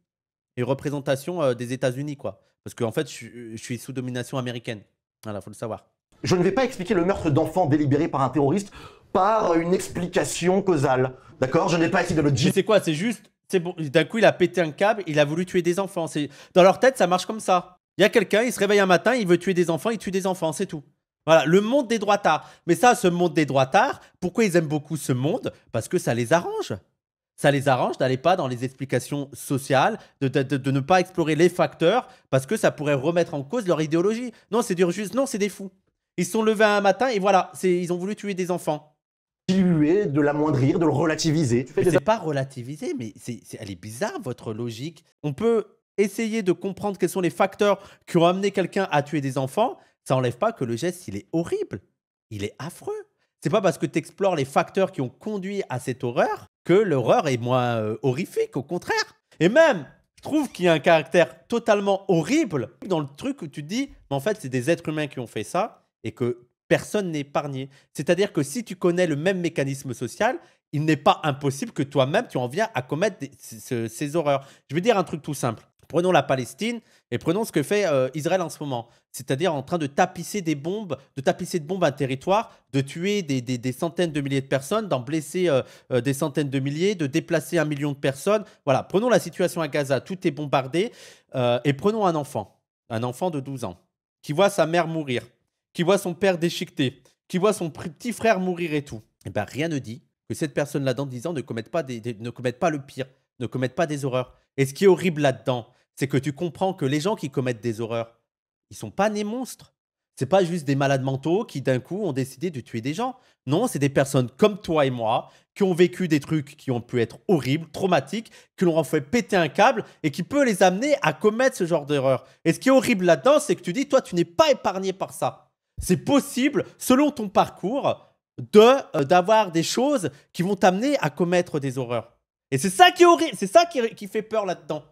et représentation des États-Unis, quoi. Parce qu'en fait, je, suis sous domination américaine. Voilà, faut le savoir.
Je ne vais pas expliquer le meurtre d'enfants délibéré par un terroriste par une explication
causale. D'accord Je n'ai pas essayé de le dire. C'est quoi C'est juste, c'est bon, d'un coup, il a pété un câble, il a voulu tuer des enfants. Dans leur tête, ça marche comme ça. Il y a quelqu'un, il se réveille un matin, il veut tuer des enfants, il tue des enfants, c'est tout. Voilà, le monde des droits tard. Mais ça, ce monde des droits tard, pourquoi ils aiment beaucoup ce monde Parce que ça les arrange. Ça les arrange d'aller pas dans les explications sociales, de, ne pas explorer les facteurs, parce que ça pourrait remettre en cause leur idéologie. Non, c'est dur juste, non, c'est des fous. Ils sont levés un matin et voilà, ils ont voulu tuer des enfants diluer, de l'amoindrir, de le relativiser. C'est pas relativiser, mais c'est, elle est bizarre votre logique. On peut essayer de comprendre quels sont les facteurs qui ont amené quelqu'un à tuer des enfants. Ça n'enlève pas que le geste, il est horrible, il est affreux. C'est pas parce que tu explores les facteurs qui ont conduit à cette horreur que l'horreur est moins euh, horrifique, au contraire. Et même, je trouve qu'il y a un caractère totalement horrible dans le truc où tu te dis, mais en fait, c'est des êtres humains qui ont fait ça et que personne n'est épargné. C'est-à-dire que si tu connais le même mécanisme social, il n'est pas impossible que toi-même, tu en viens à commettre ces, horreurs. Je vais dire un truc tout simple. Prenons la Palestine et prenons ce que fait euh, Israël en ce moment, c'est-à-dire en train de tapisser des bombes, de tapisser de bombes un territoire, de tuer des, centaines de milliers de personnes, d'en blesser euh, euh, des centaines de milliers, de déplacer un million de personnes. Voilà, prenons la situation à Gaza, tout est bombardé, et prenons un enfant, un enfant de 12 ans, qui voit sa mère mourir, qui voit son père déchiqueté, qui voit son petit frère mourir et tout, et eh ben rien ne dit que cette personne-là dans 10 ans ne commette pas, des, ne commette pas le pire, ne commette pas des horreurs. Et ce qui est horrible là-dedans, c'est que tu comprends que les gens qui commettent des horreurs, ils sont pas nés monstres. C'est pas juste des malades mentaux qui d'un coup ont décidé de tuer des gens. Non, c'est des personnes comme toi et moi qui ont vécu des trucs qui ont pu être horribles, traumatiques, que leur a fait péter un câble et qui peut les amener à commettre ce genre d'erreur. Et ce qui est horrible là-dedans, c'est que tu dis, toi, tu n'es pas épargné par ça. C'est possible, selon ton parcours, de euh, d'avoir des choses qui vont t'amener à commettre des horreurs. Et c'est ça qui est c'est ça qui, fait peur là-dedans.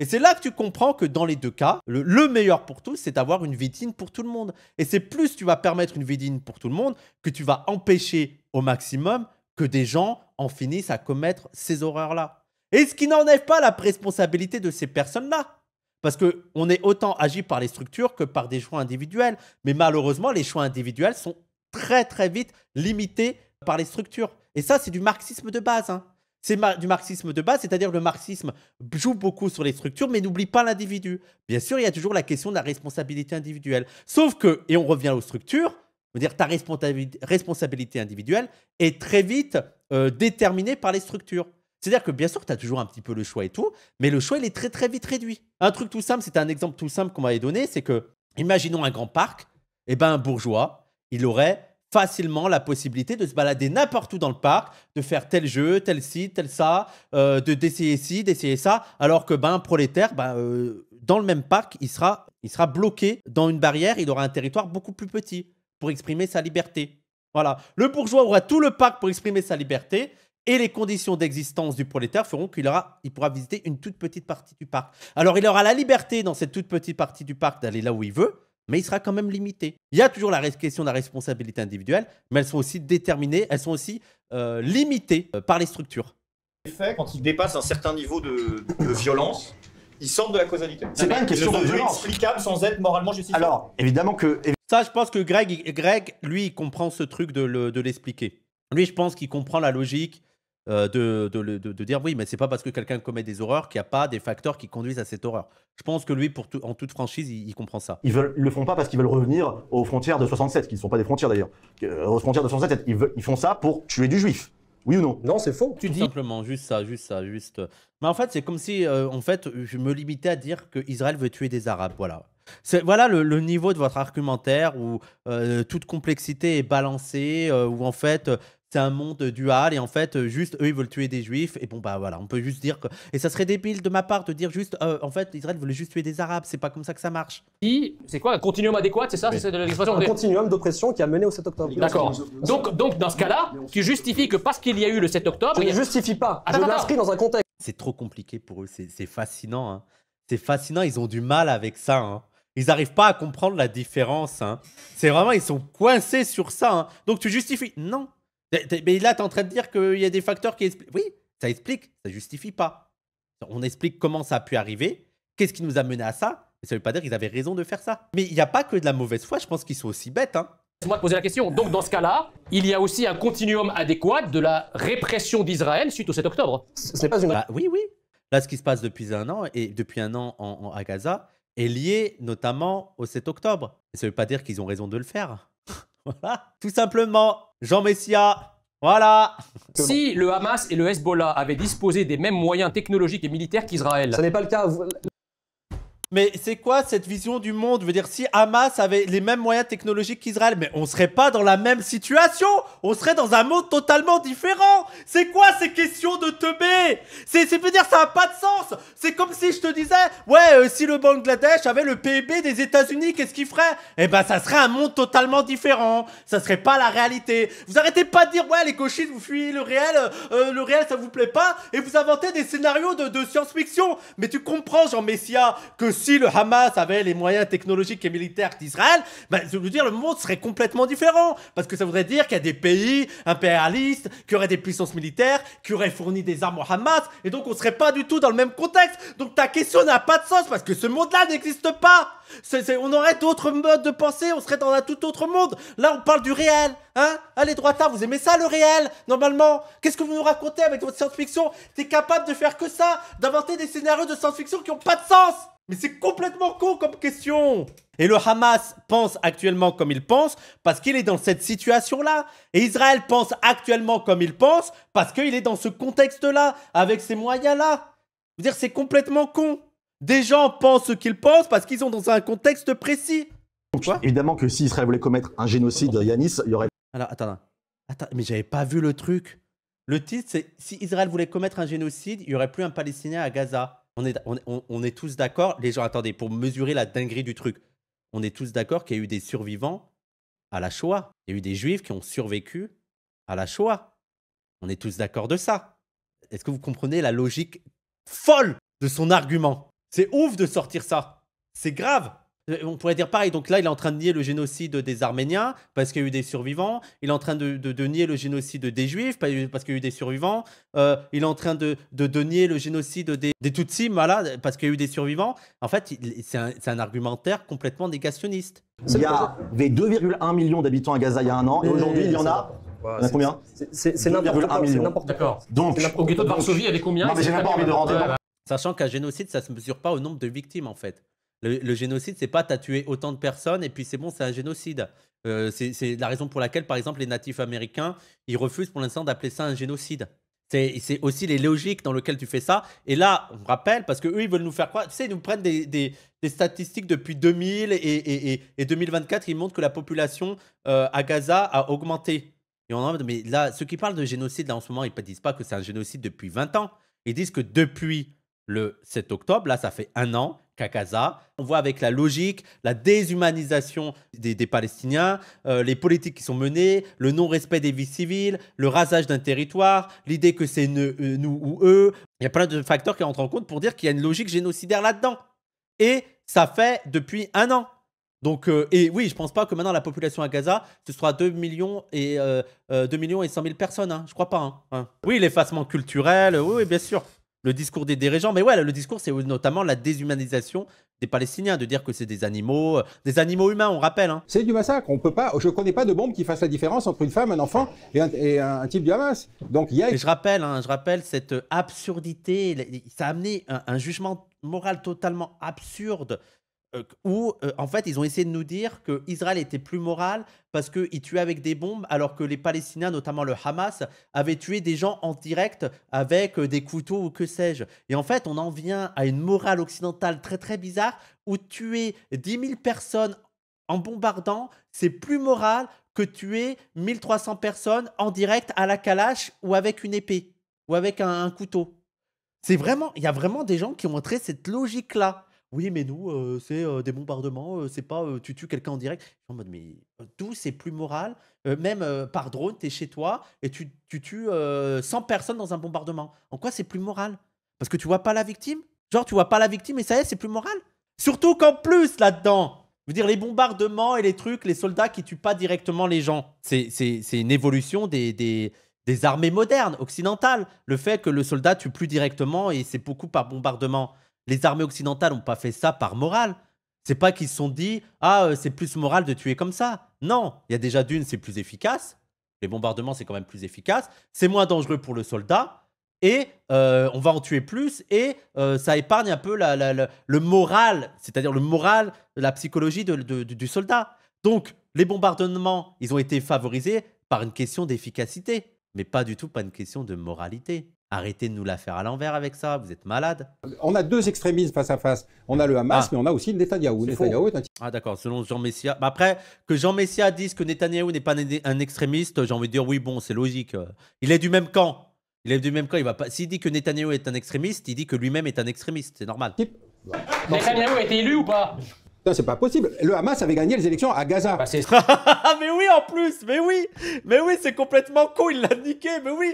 Et c'est là que tu comprends que dans les deux cas, le, meilleur pour tous, c'est d'avoir une vitine pour tout le monde. Et c'est plus tu vas permettre une vitine pour tout le monde que tu vas empêcher au maximum que des gens en finissent à commettre ces horreurs-là. Et ce qui n'enlève pas la responsabilité de ces personnes-là. Parce qu'on est autant agi par les structures que par des choix individuels. Mais malheureusement, les choix individuels sont très très vite limités par les structures. Et ça, c'est du marxisme de base. Hein. C'est du marxisme de base, c'est-à-dire le marxisme joue beaucoup sur les structures, mais n'oublie pas l'individu. Bien sûr, il y a toujours la question de la responsabilité individuelle. Sauf que, et on revient aux structures, ta responsabilité individuelle est très vite euh, déterminée par les structures. C'est-à-dire que bien sûr, tu as toujours un petit peu le choix et tout, mais le choix, il est très très vite réduit. Un truc tout simple, c'est un exemple tout simple qu'on m'avait donné, c'est que, imaginons un grand parc, et eh ben un bourgeois, il aurait facilement la possibilité de se balader n'importe où dans le parc, de faire tel jeu, tel site, tel ça, euh, de d'essayer ci, d'essayer ça, alors que ben, un prolétaire, ben, euh, dans le même parc, il sera, il sera bloqué dans une barrière, il aura un territoire beaucoup plus petit pour exprimer sa liberté. Voilà. Le bourgeois aura tout le parc pour exprimer sa liberté, et les conditions d'existence du prolétaire feront qu'il aura, il pourra visiter une toute petite partie du parc. Alors il aura la liberté dans cette toute petite partie du parc d'aller là où il veut, mais il sera quand même limité. Il y a toujours la question de la responsabilité individuelle, mais elles sont aussi déterminées, elles sont aussi euh, limitées euh, par les structures.
effet, quand il dépasse un certain niveau de, violence, il sort de la causalité. C'est pas une question de, explicable
sans être moralement justifié. Alors, évidemment que... Ça, je pense que Greg, Greg lui, il comprend ce truc de, de l'expliquer. Lui, je pense qu'il comprend la logique euh, de, dire oui, mais c'est pas parce que quelqu'un commet des horreurs qu'il n'y a pas des facteurs qui conduisent à cette horreur. Je pense que lui, pour en toute franchise, il, comprend ça. Ils ne
le font pas parce qu'ils veulent revenir aux frontières de 67, qui ne sont pas des frontières d'ailleurs. Euh, aux frontières de 67, ils, ils, font ça pour tuer du juif. Oui ou non
Non, c'est faux. Tu tout dis simplement juste ça, juste ça, juste. Mais en fait, c'est comme si, euh, en fait, je me limitais à dire que Israël veut tuer des Arabes, voilà. Voilà le, niveau de votre argumentaire où toute complexité est balancée, où en fait c'est un monde dual et en fait euh, juste eux ils veulent tuer des juifs et bon bah voilà on peut juste dire que et ça serait débile de ma part de dire juste euh, en fait
Israël voulait juste tuer des arabes c'est pas comme ça que ça marche c'est quoi un continuum adéquat c'est ça c'est l'expression un continuum d'oppression qui a mené au 7 octobre d'accord donc donc dans ce cas là tu justifies que parce qu'il y a eu le 7 octobre je ne justifie pas je l'inscris dans un
contexte c'est trop compliqué pour eux c'est fascinant hein. c'est fascinant ils ont du mal avec ça hein. Ils n'arrivent pas à comprendre la différence. Hein. C'est vraiment, ils sont coincés sur ça. Hein. Donc tu justifies. Non, mais là, tu es en train de dire qu'il y a des facteurs qui expliquent. Oui, ça explique, ça justifie pas. On explique comment ça a pu arriver,
qu'est-ce qui nous a mené à ça, mais ça veut pas dire qu'ils avaient raison de faire ça. Mais il n'y a pas que de la mauvaise foi, je pense qu'ils sont aussi bêtes. Hein. Laisse-moi te poser la question. Donc, dans ce cas-là, il y a aussi un continuum adéquat de la répression d'Israël suite au 7 octobre. Ce n'est pas une. Bah,
oui, oui. Là, ce qui se passe depuis un an, et depuis un an en, à Gaza, est lié notamment au 7 octobre. Ça ne veut pas dire qu'ils ont raison de le
faire. <laughs> voilà. Tout simplement. Jean Messia, voilà. Si le Hamas et le Hezbollah avaient disposé des mêmes moyens technologiques et militaires qu'Israël. Ce n'est pas le cas. Mais c'est quoi cette vision du monde Je veux dire, si Hamas avait les mêmes moyens technologiques
qu'Israël, mais on serait pas dans la même situation. On serait dans un monde totalement différent. C'est quoi ces questions de teubé C'est, c'est, dire, ça a pas de sens. C'est comme si je te disais, ouais, euh, si le Bangladesh avait le PIB des États-Unis, qu'est-ce qu'il ferait Eh ben, ça serait un monde totalement différent. Ça serait pas la réalité. Vous arrêtez pas de dire, ouais, les gauchistes, vous fuyez le réel, euh, euh, le réel, ça vous plaît pas, et vous inventez des scénarios de, de science-fiction. Mais tu comprends, Jean Messia, que si le Hamas avait les moyens technologiques et militaires d'Israël, ben, je veux dire, le monde serait complètement différent. Parce que ça voudrait dire qu'il y a des pays impérialistes, qui auraient des puissances militaires, qui auraient fourni des armes au Hamas, et donc on serait pas du tout dans le même contexte. Donc ta question n'a pas de sens, parce que ce monde-là n'existe pas. on aurait d'autres modes de pensée, on serait dans un tout autre monde. Là, on parle du réel, hein Allez, droitard, vous aimez ça, le réel, normalement Qu'est-ce que vous nous racontez avec votre science-fiction T'es capable de faire que ça, d'inventer des scénarios de science-fiction qui n'ont pas de sens mais c'est complètement con comme question Et le Hamas pense actuellement comme il pense parce qu'il est dans cette situation-là. Et Israël pense actuellement comme il pense parce qu'il est dans ce contexte-là, avec ces moyens-là. Je dire, c'est complètement con. Des gens pensent ce qu'ils pensent parce qu'ils sont dans un contexte précis. Donc
Évidemment que si Israël voulait commettre un génocide, euh, Yanis, il y aurait...
Alors, attends, attends, mais j'avais pas vu le truc. Le titre, c'est « Si Israël voulait commettre un génocide, il y aurait plus un Palestinien à Gaza ». On est, on, est tous d'accord. Les gens, attendez, pour mesurer la dinguerie du truc, on est tous d'accord qu'il y a eu des survivants à la Shoah. Il y a eu des juifs qui ont survécu à la Shoah. On est tous d'accord de ça. Est-ce que vous comprenez la logique folle de son argument C'est ouf de sortir ça. C'est grave. Euh, on pourrait dire pareil. Donc là, il est en train de nier le génocide des Arméniens parce qu'il y a eu des survivants. Il est en train de, nier le génocide des Juifs parce qu'il y a eu des survivants. Euh, il est en train de, de nier le génocide des, Tutsis parce qu'il y a eu des survivants. En fait, c'est un, argumentaire complètement négationniste. Il y avait 2,1 millions d'habitants à Gaza il y a un an et aujourd'hui, il y en a. y a combien
C'est n'importe quoi. C'est n'importe
quoi.
Donc, au ghetto de Varsovie, il y avait combien Non, mais pas envie de rentrer.
Sachant qu'un génocide, ça se mesure pas au nombre de victimes en fait. Le, génocide, c'est pas as tué autant de personnes et puis c'est bon, c'est un génocide. Euh, c'est la raison pour laquelle, par exemple, les natifs américains, ils refusent pour l'instant d'appeler ça un génocide. C'est aussi les logiques dans lesquelles tu fais ça. Et là, on rappelle, parce qu'eux, ils veulent nous faire quoi Tu sais, ils nous prennent des, statistiques depuis 2000 et, 2024. Ils montrent que la population euh, à Gaza a augmenté. mais là, ceux qui parlent de génocide, là, en ce moment, ils ne disent pas que c'est un génocide depuis 20 ans. Ils disent que depuis le 7 octobre, là, ça fait un an, qu'à Gaza. On voit avec la logique, la déshumanisation des, Palestiniens, euh, les politiques qui sont menées, le non-respect des vies civiles, le rasage d'un territoire, l'idée que c'est euh, nous ou eux. Il y a plein de facteurs qui rentrent en compte pour dire qu'il y a une logique génocidaire là-dedans. Et ça fait depuis un an. Donc, euh, et oui, je ne pense pas que maintenant la population à Gaza, ce sera 2 millions et, 2 millions et 100 000 personnes. Hein. Je crois pas. Hein. Hein. Oui, l'effacement culturel, oui, bien sûr le discours des dirigeants. Mais ouais, le discours, c'est notamment la déshumanisation des Palestiniens, de dire que c'est des animaux, euh, des animaux humains, on rappelle. Hein.
C'est du massacre. On peut pas. Je connais pas de bombe qui fasse la différence entre une femme, un enfant et un, type du Hamas. Donc il y a. je
rappelle, hein, je rappelle cette absurdité. Ça a amené un jugement moral totalement absurde euh, où euh, en fait ils ont essayé de nous dire que était plus moral parce qu'ils tuait avec des bombes alors que les Palestiniens, notamment le Hamas, avaient tué des gens en direct avec euh, des couteaux ou que sais-je. Et en fait on en vient à une morale occidentale très très bizarre où tuer 10 000 personnes en bombardant, c'est plus moral que tuer 1300 personnes en direct à la calache ou avec une épée ou avec un, un couteau. C'est vraiment, il y a vraiment des gens qui ont montré cette logique-là oui, mais nous, c'est des bombardements, c'est pas tu tues quelqu'un en direct. Je suis en mode, mais tout c'est plus moral Même par drone, tu es chez toi et tu, tues 100 personnes dans un bombardement. En quoi c'est plus moral Parce que tu vois pas la victime Genre, tu vois pas la victime et ça y est, c'est plus moral Surtout qu'en plus, là-dedans, je veux dire, les bombardements et les trucs, les soldats qui tuent pas directement les gens, c'est une évolution des, des des armées modernes, occidentales. Le fait que le soldat tue plus directement et c'est beaucoup par bombardement. Les armées occidentales n'ont pas fait ça par morale. C'est pas qu'ils se sont dit ah euh, c'est plus moral de tuer comme ça. Non, il y a déjà d'une c'est plus efficace. Les bombardements c'est quand même plus efficace. C'est moins dangereux pour le soldat et euh, on va en tuer plus et euh, ça épargne un peu le moral, c'est-à-dire le moral, la psychologie du soldat. Donc les bombardements, ils ont été favorisés par une question d'efficacité, mais pas du tout par une question de moralité. Arrêtez de nous la faire à l'envers avec ça, vous êtes malade.
On a deux extrémistes face à face. On a le Hamas, ah. mais on a aussi Netanyahou. Netanyahou est un...
Ah d'accord, selon Jean Messia. Bah, après, que Jean Messia dise que Netanyahou n'est pas un extrémiste, j'ai envie de dire oui, bon, c'est logique. Il est du même camp. Il est du même camp. Il va pas. S'il dit que Netanyahou est un extrémiste, il dit que lui-même est un extrémiste. C'est normal. Netanyahou a été élu ou pas
non, c'est pas possible. Le Hamas avait gagné les élections à Gaza. Bah, <laughs>
mais oui, en plus, mais oui, mais oui, c'est complètement con, il l'a niqué, mais oui.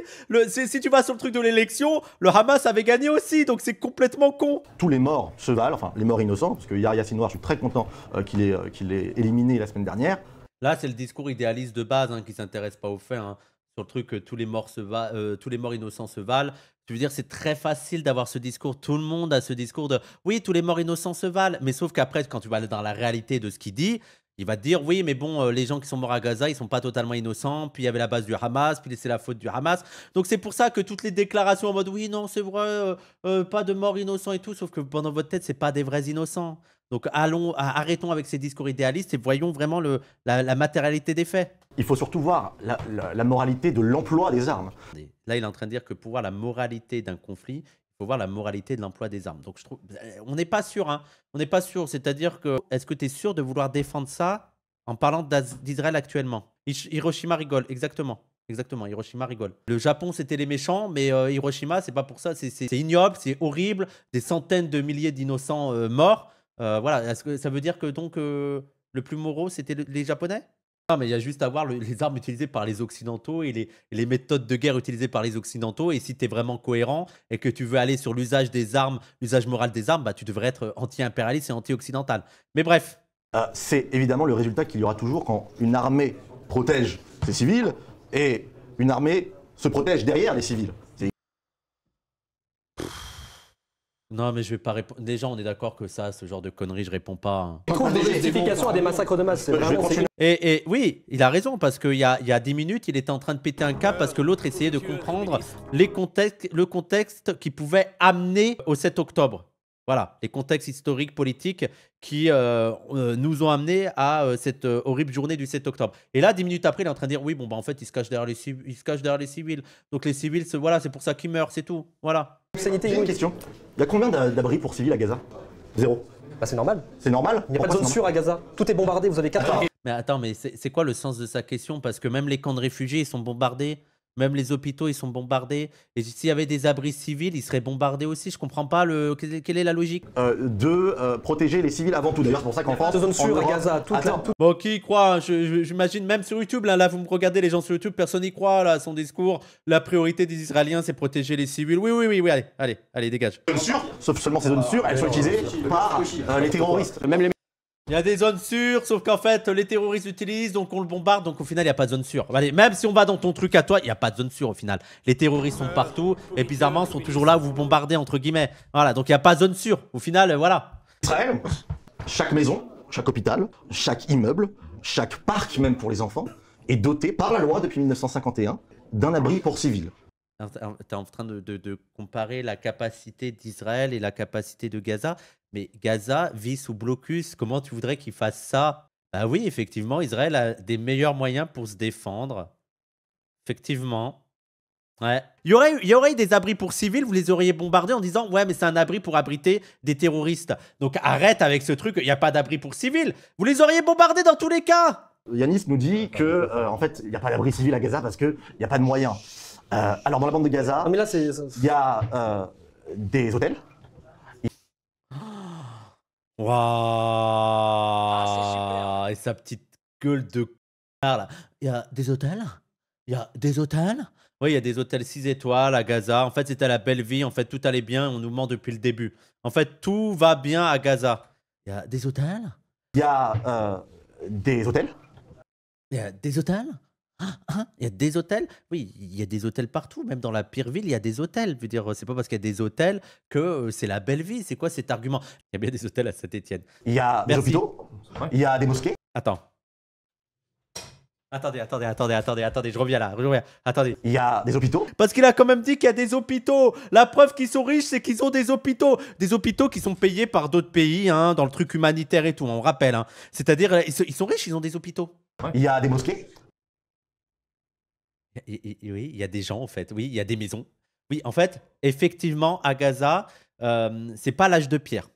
si tu vas sur le truc de l'élection, le Hamas avait gagné aussi, donc c'est complètement con.
Tous les morts se valent, enfin, les morts innocents, parce que Yahya Noir, je suis très content euh, euh, qu'il ait, éliminé la semaine dernière.
Là, c'est le discours idéaliste de base hein, qui s'intéresse pas aux faits. Hein sur le truc euh, tous les morts se va, euh, tous les morts innocents se valent. tu veux dire, c'est très facile d'avoir ce discours. Tout le monde a ce discours de oui, tous les morts innocents se valent. Mais sauf qu'après, quand tu vas aller dans la réalité de ce qu'il dit, il va te dire oui, mais bon, euh, les gens qui sont morts à Gaza, ils sont pas totalement innocents. Puis il y avait la base du Hamas, puis c'est la faute du Hamas. Donc c'est pour ça que toutes les déclarations en mode oui, non, c'est vrai, pas de morts innocents et tout, sauf que pendant votre tête, c'est pas des vrais innocents. Donc allons, arrêtons avec ces discours idéalistes et voyons vraiment le, la, matérialité des faits. Il faut surtout voir la, moralité de l'emploi des armes. Là, il est en train de dire que pour voir la moralité d'un conflit, il faut voir la moralité de l'emploi des armes. Donc je trouve, on n'est pas sûr, hein. on n'est pas sûr. C'est-à-dire que, est-ce que tu es sûr de vouloir défendre ça en parlant d'Israël actuellement Hiroshima rigole, exactement. Exactement, Hiroshima rigole. Le Japon, c'était les méchants, mais euh, Hiroshima, c'est pas pour ça. C'est ignoble, c'est horrible. Des centaines de milliers d'innocents euh, morts. Euh, voilà, ce que ça veut dire que donc euh, le plus moraux, c'était les Japonais Non, ah, mais il y a juste à voir les armes utilisées par les Occidentaux et les, méthodes de guerre utilisées par les Occidentaux. Et si tu es vraiment cohérent et que tu veux aller sur l'usage des armes, l'usage moral des armes, bah, tu devrais être anti-impérialiste et anti-occidental. Mais bref. Ah, c'est évidemment le résultat qu'il y aura toujours quand une
armée protège ses civils et une armée se protège derrière les civils.
Non, mais je vais pas répondre. Déjà, on est d'accord que ça, ce genre de conneries, je réponds pas. Hein. Il des justifications à des massacres de masse. Et, oui, il a raison, parce qu'il y a, y a 10 minutes, il était en train de péter un câble parce que l'autre essayait de comprendre les contextes, le contexte qui pouvait amener au 7 octobre. Voilà, les contextes historiques, politiques qui euh, euh, nous ont amenés à euh, cette horrible journée du 7 octobre. Et là, 10 minutes après, il est en train de dire oui, bon, bah en fait, il se cache derrière les, il se cache derrière les civils. Donc les civils, voilà, c'est pour ça qu'ils meurent, c'est tout. Voilà. Sanité, une question.
Il y a combien d'abris pour civils à Gaza Zéro. Bah c'est normal. C'est normal Il n'y a pas de zone sûre
à Gaza. Tout est bombardé, vous avez 4 Mais attends, mais c'est quoi le sens de sa question Parce que même les camps de réfugiés, sont bombardés. Même les hôpitaux, ils sont bombardés. Et s'il y avait des abris civils, ils seraient bombardés aussi. Je comprends pas le... quelle est la logique. Euh, de
euh, protéger les civils avant tout. D'ailleurs, c'est pour ça qu'en France, zone sûre, à Gaza,
tout... Bon, qui y croit hein? J'imagine même sur YouTube, là, vous me regardez les gens sur YouTube, personne n'y croit à son discours. La priorité des Israéliens, c'est protéger les civils. Oui, oui, oui, oui, allez, allez, allez, dégage.
sauf seulement ces zones sûres, elles sont utilisées par
euh, les terroristes.
Même les il y a des zones sûres, sauf qu'en fait, les terroristes utilisent, donc on le bombarde, donc au final, il n'y a pas de zone sûre. Bah, même si on va dans ton truc à toi, il n'y a pas de zone sûre au final. Les terroristes sont partout, et bizarrement, sont toujours là où vous bombardez, entre guillemets. Voilà, donc il n'y a pas de zone sûre. Au final, voilà. Israël,
chaque maison, chaque hôpital, chaque immeuble, chaque parc, même pour les enfants, est doté par la loi depuis 1951 d'un abri pour civils.
T'es en train de, comparer la capacité d'Israël et la capacité de Gaza mais Gaza vit sous blocus. Comment tu voudrais qu'ils fassent ça Bah oui, effectivement, Israël a des meilleurs moyens pour se défendre. Effectivement. Ouais. Il y aurait, il y aurait des abris pour civils, vous les auriez bombardés en disant Ouais, mais c'est un abri pour abriter des terroristes. Donc arrête avec ce truc, il n'y a pas d'abri pour civils. Vous les auriez bombardés dans tous les cas Yanis nous
dit que, euh, en fait, il n'y a pas d'abri civil à Gaza parce qu'il n'y a pas de moyens. Euh, alors, dans la bande de Gaza, ah,
il y a euh, des hôtels, Waouh ah, Et sa petite gueule de carla. Il y a des hôtels Il y a des hôtels Oui, il y a des hôtels 6 étoiles à Gaza. En fait, c'était la belle vie. En fait, tout allait bien. On nous ment depuis le début. En fait, tout va bien à Gaza. Il y a des hôtels Il y a euh, des hôtels Il y a des hôtels il y a des hôtels Oui, il y a des hôtels partout, même dans la pire ville, il y a des hôtels. Je veux dire, c'est pas parce qu'il y a des hôtels que c'est la belle vie. C'est quoi cet argument Il y a bien des hôtels à saint etienne Il y a des hôpitaux, il y a des mosquées. Attends. Attendez, attendez, attendez, attendez, attendez, je reviens là, je reviens. Attendez. Il y a des hôpitaux Parce qu'il a quand même dit qu'il y a des hôpitaux. La preuve qu'ils sont riches, c'est qu'ils ont des hôpitaux. Des hôpitaux qui sont payés par d'autres pays, hein, dans le truc humanitaire et tout, on rappelle. C'est-à-dire, ils sont riches, ils ont des hôpitaux. Il y a des mosquées oui, il y a des gens, en fait. Oui, il y a des maisons. Oui, en fait, effectivement, à Gaza, euh, c'est pas l'âge de pierre.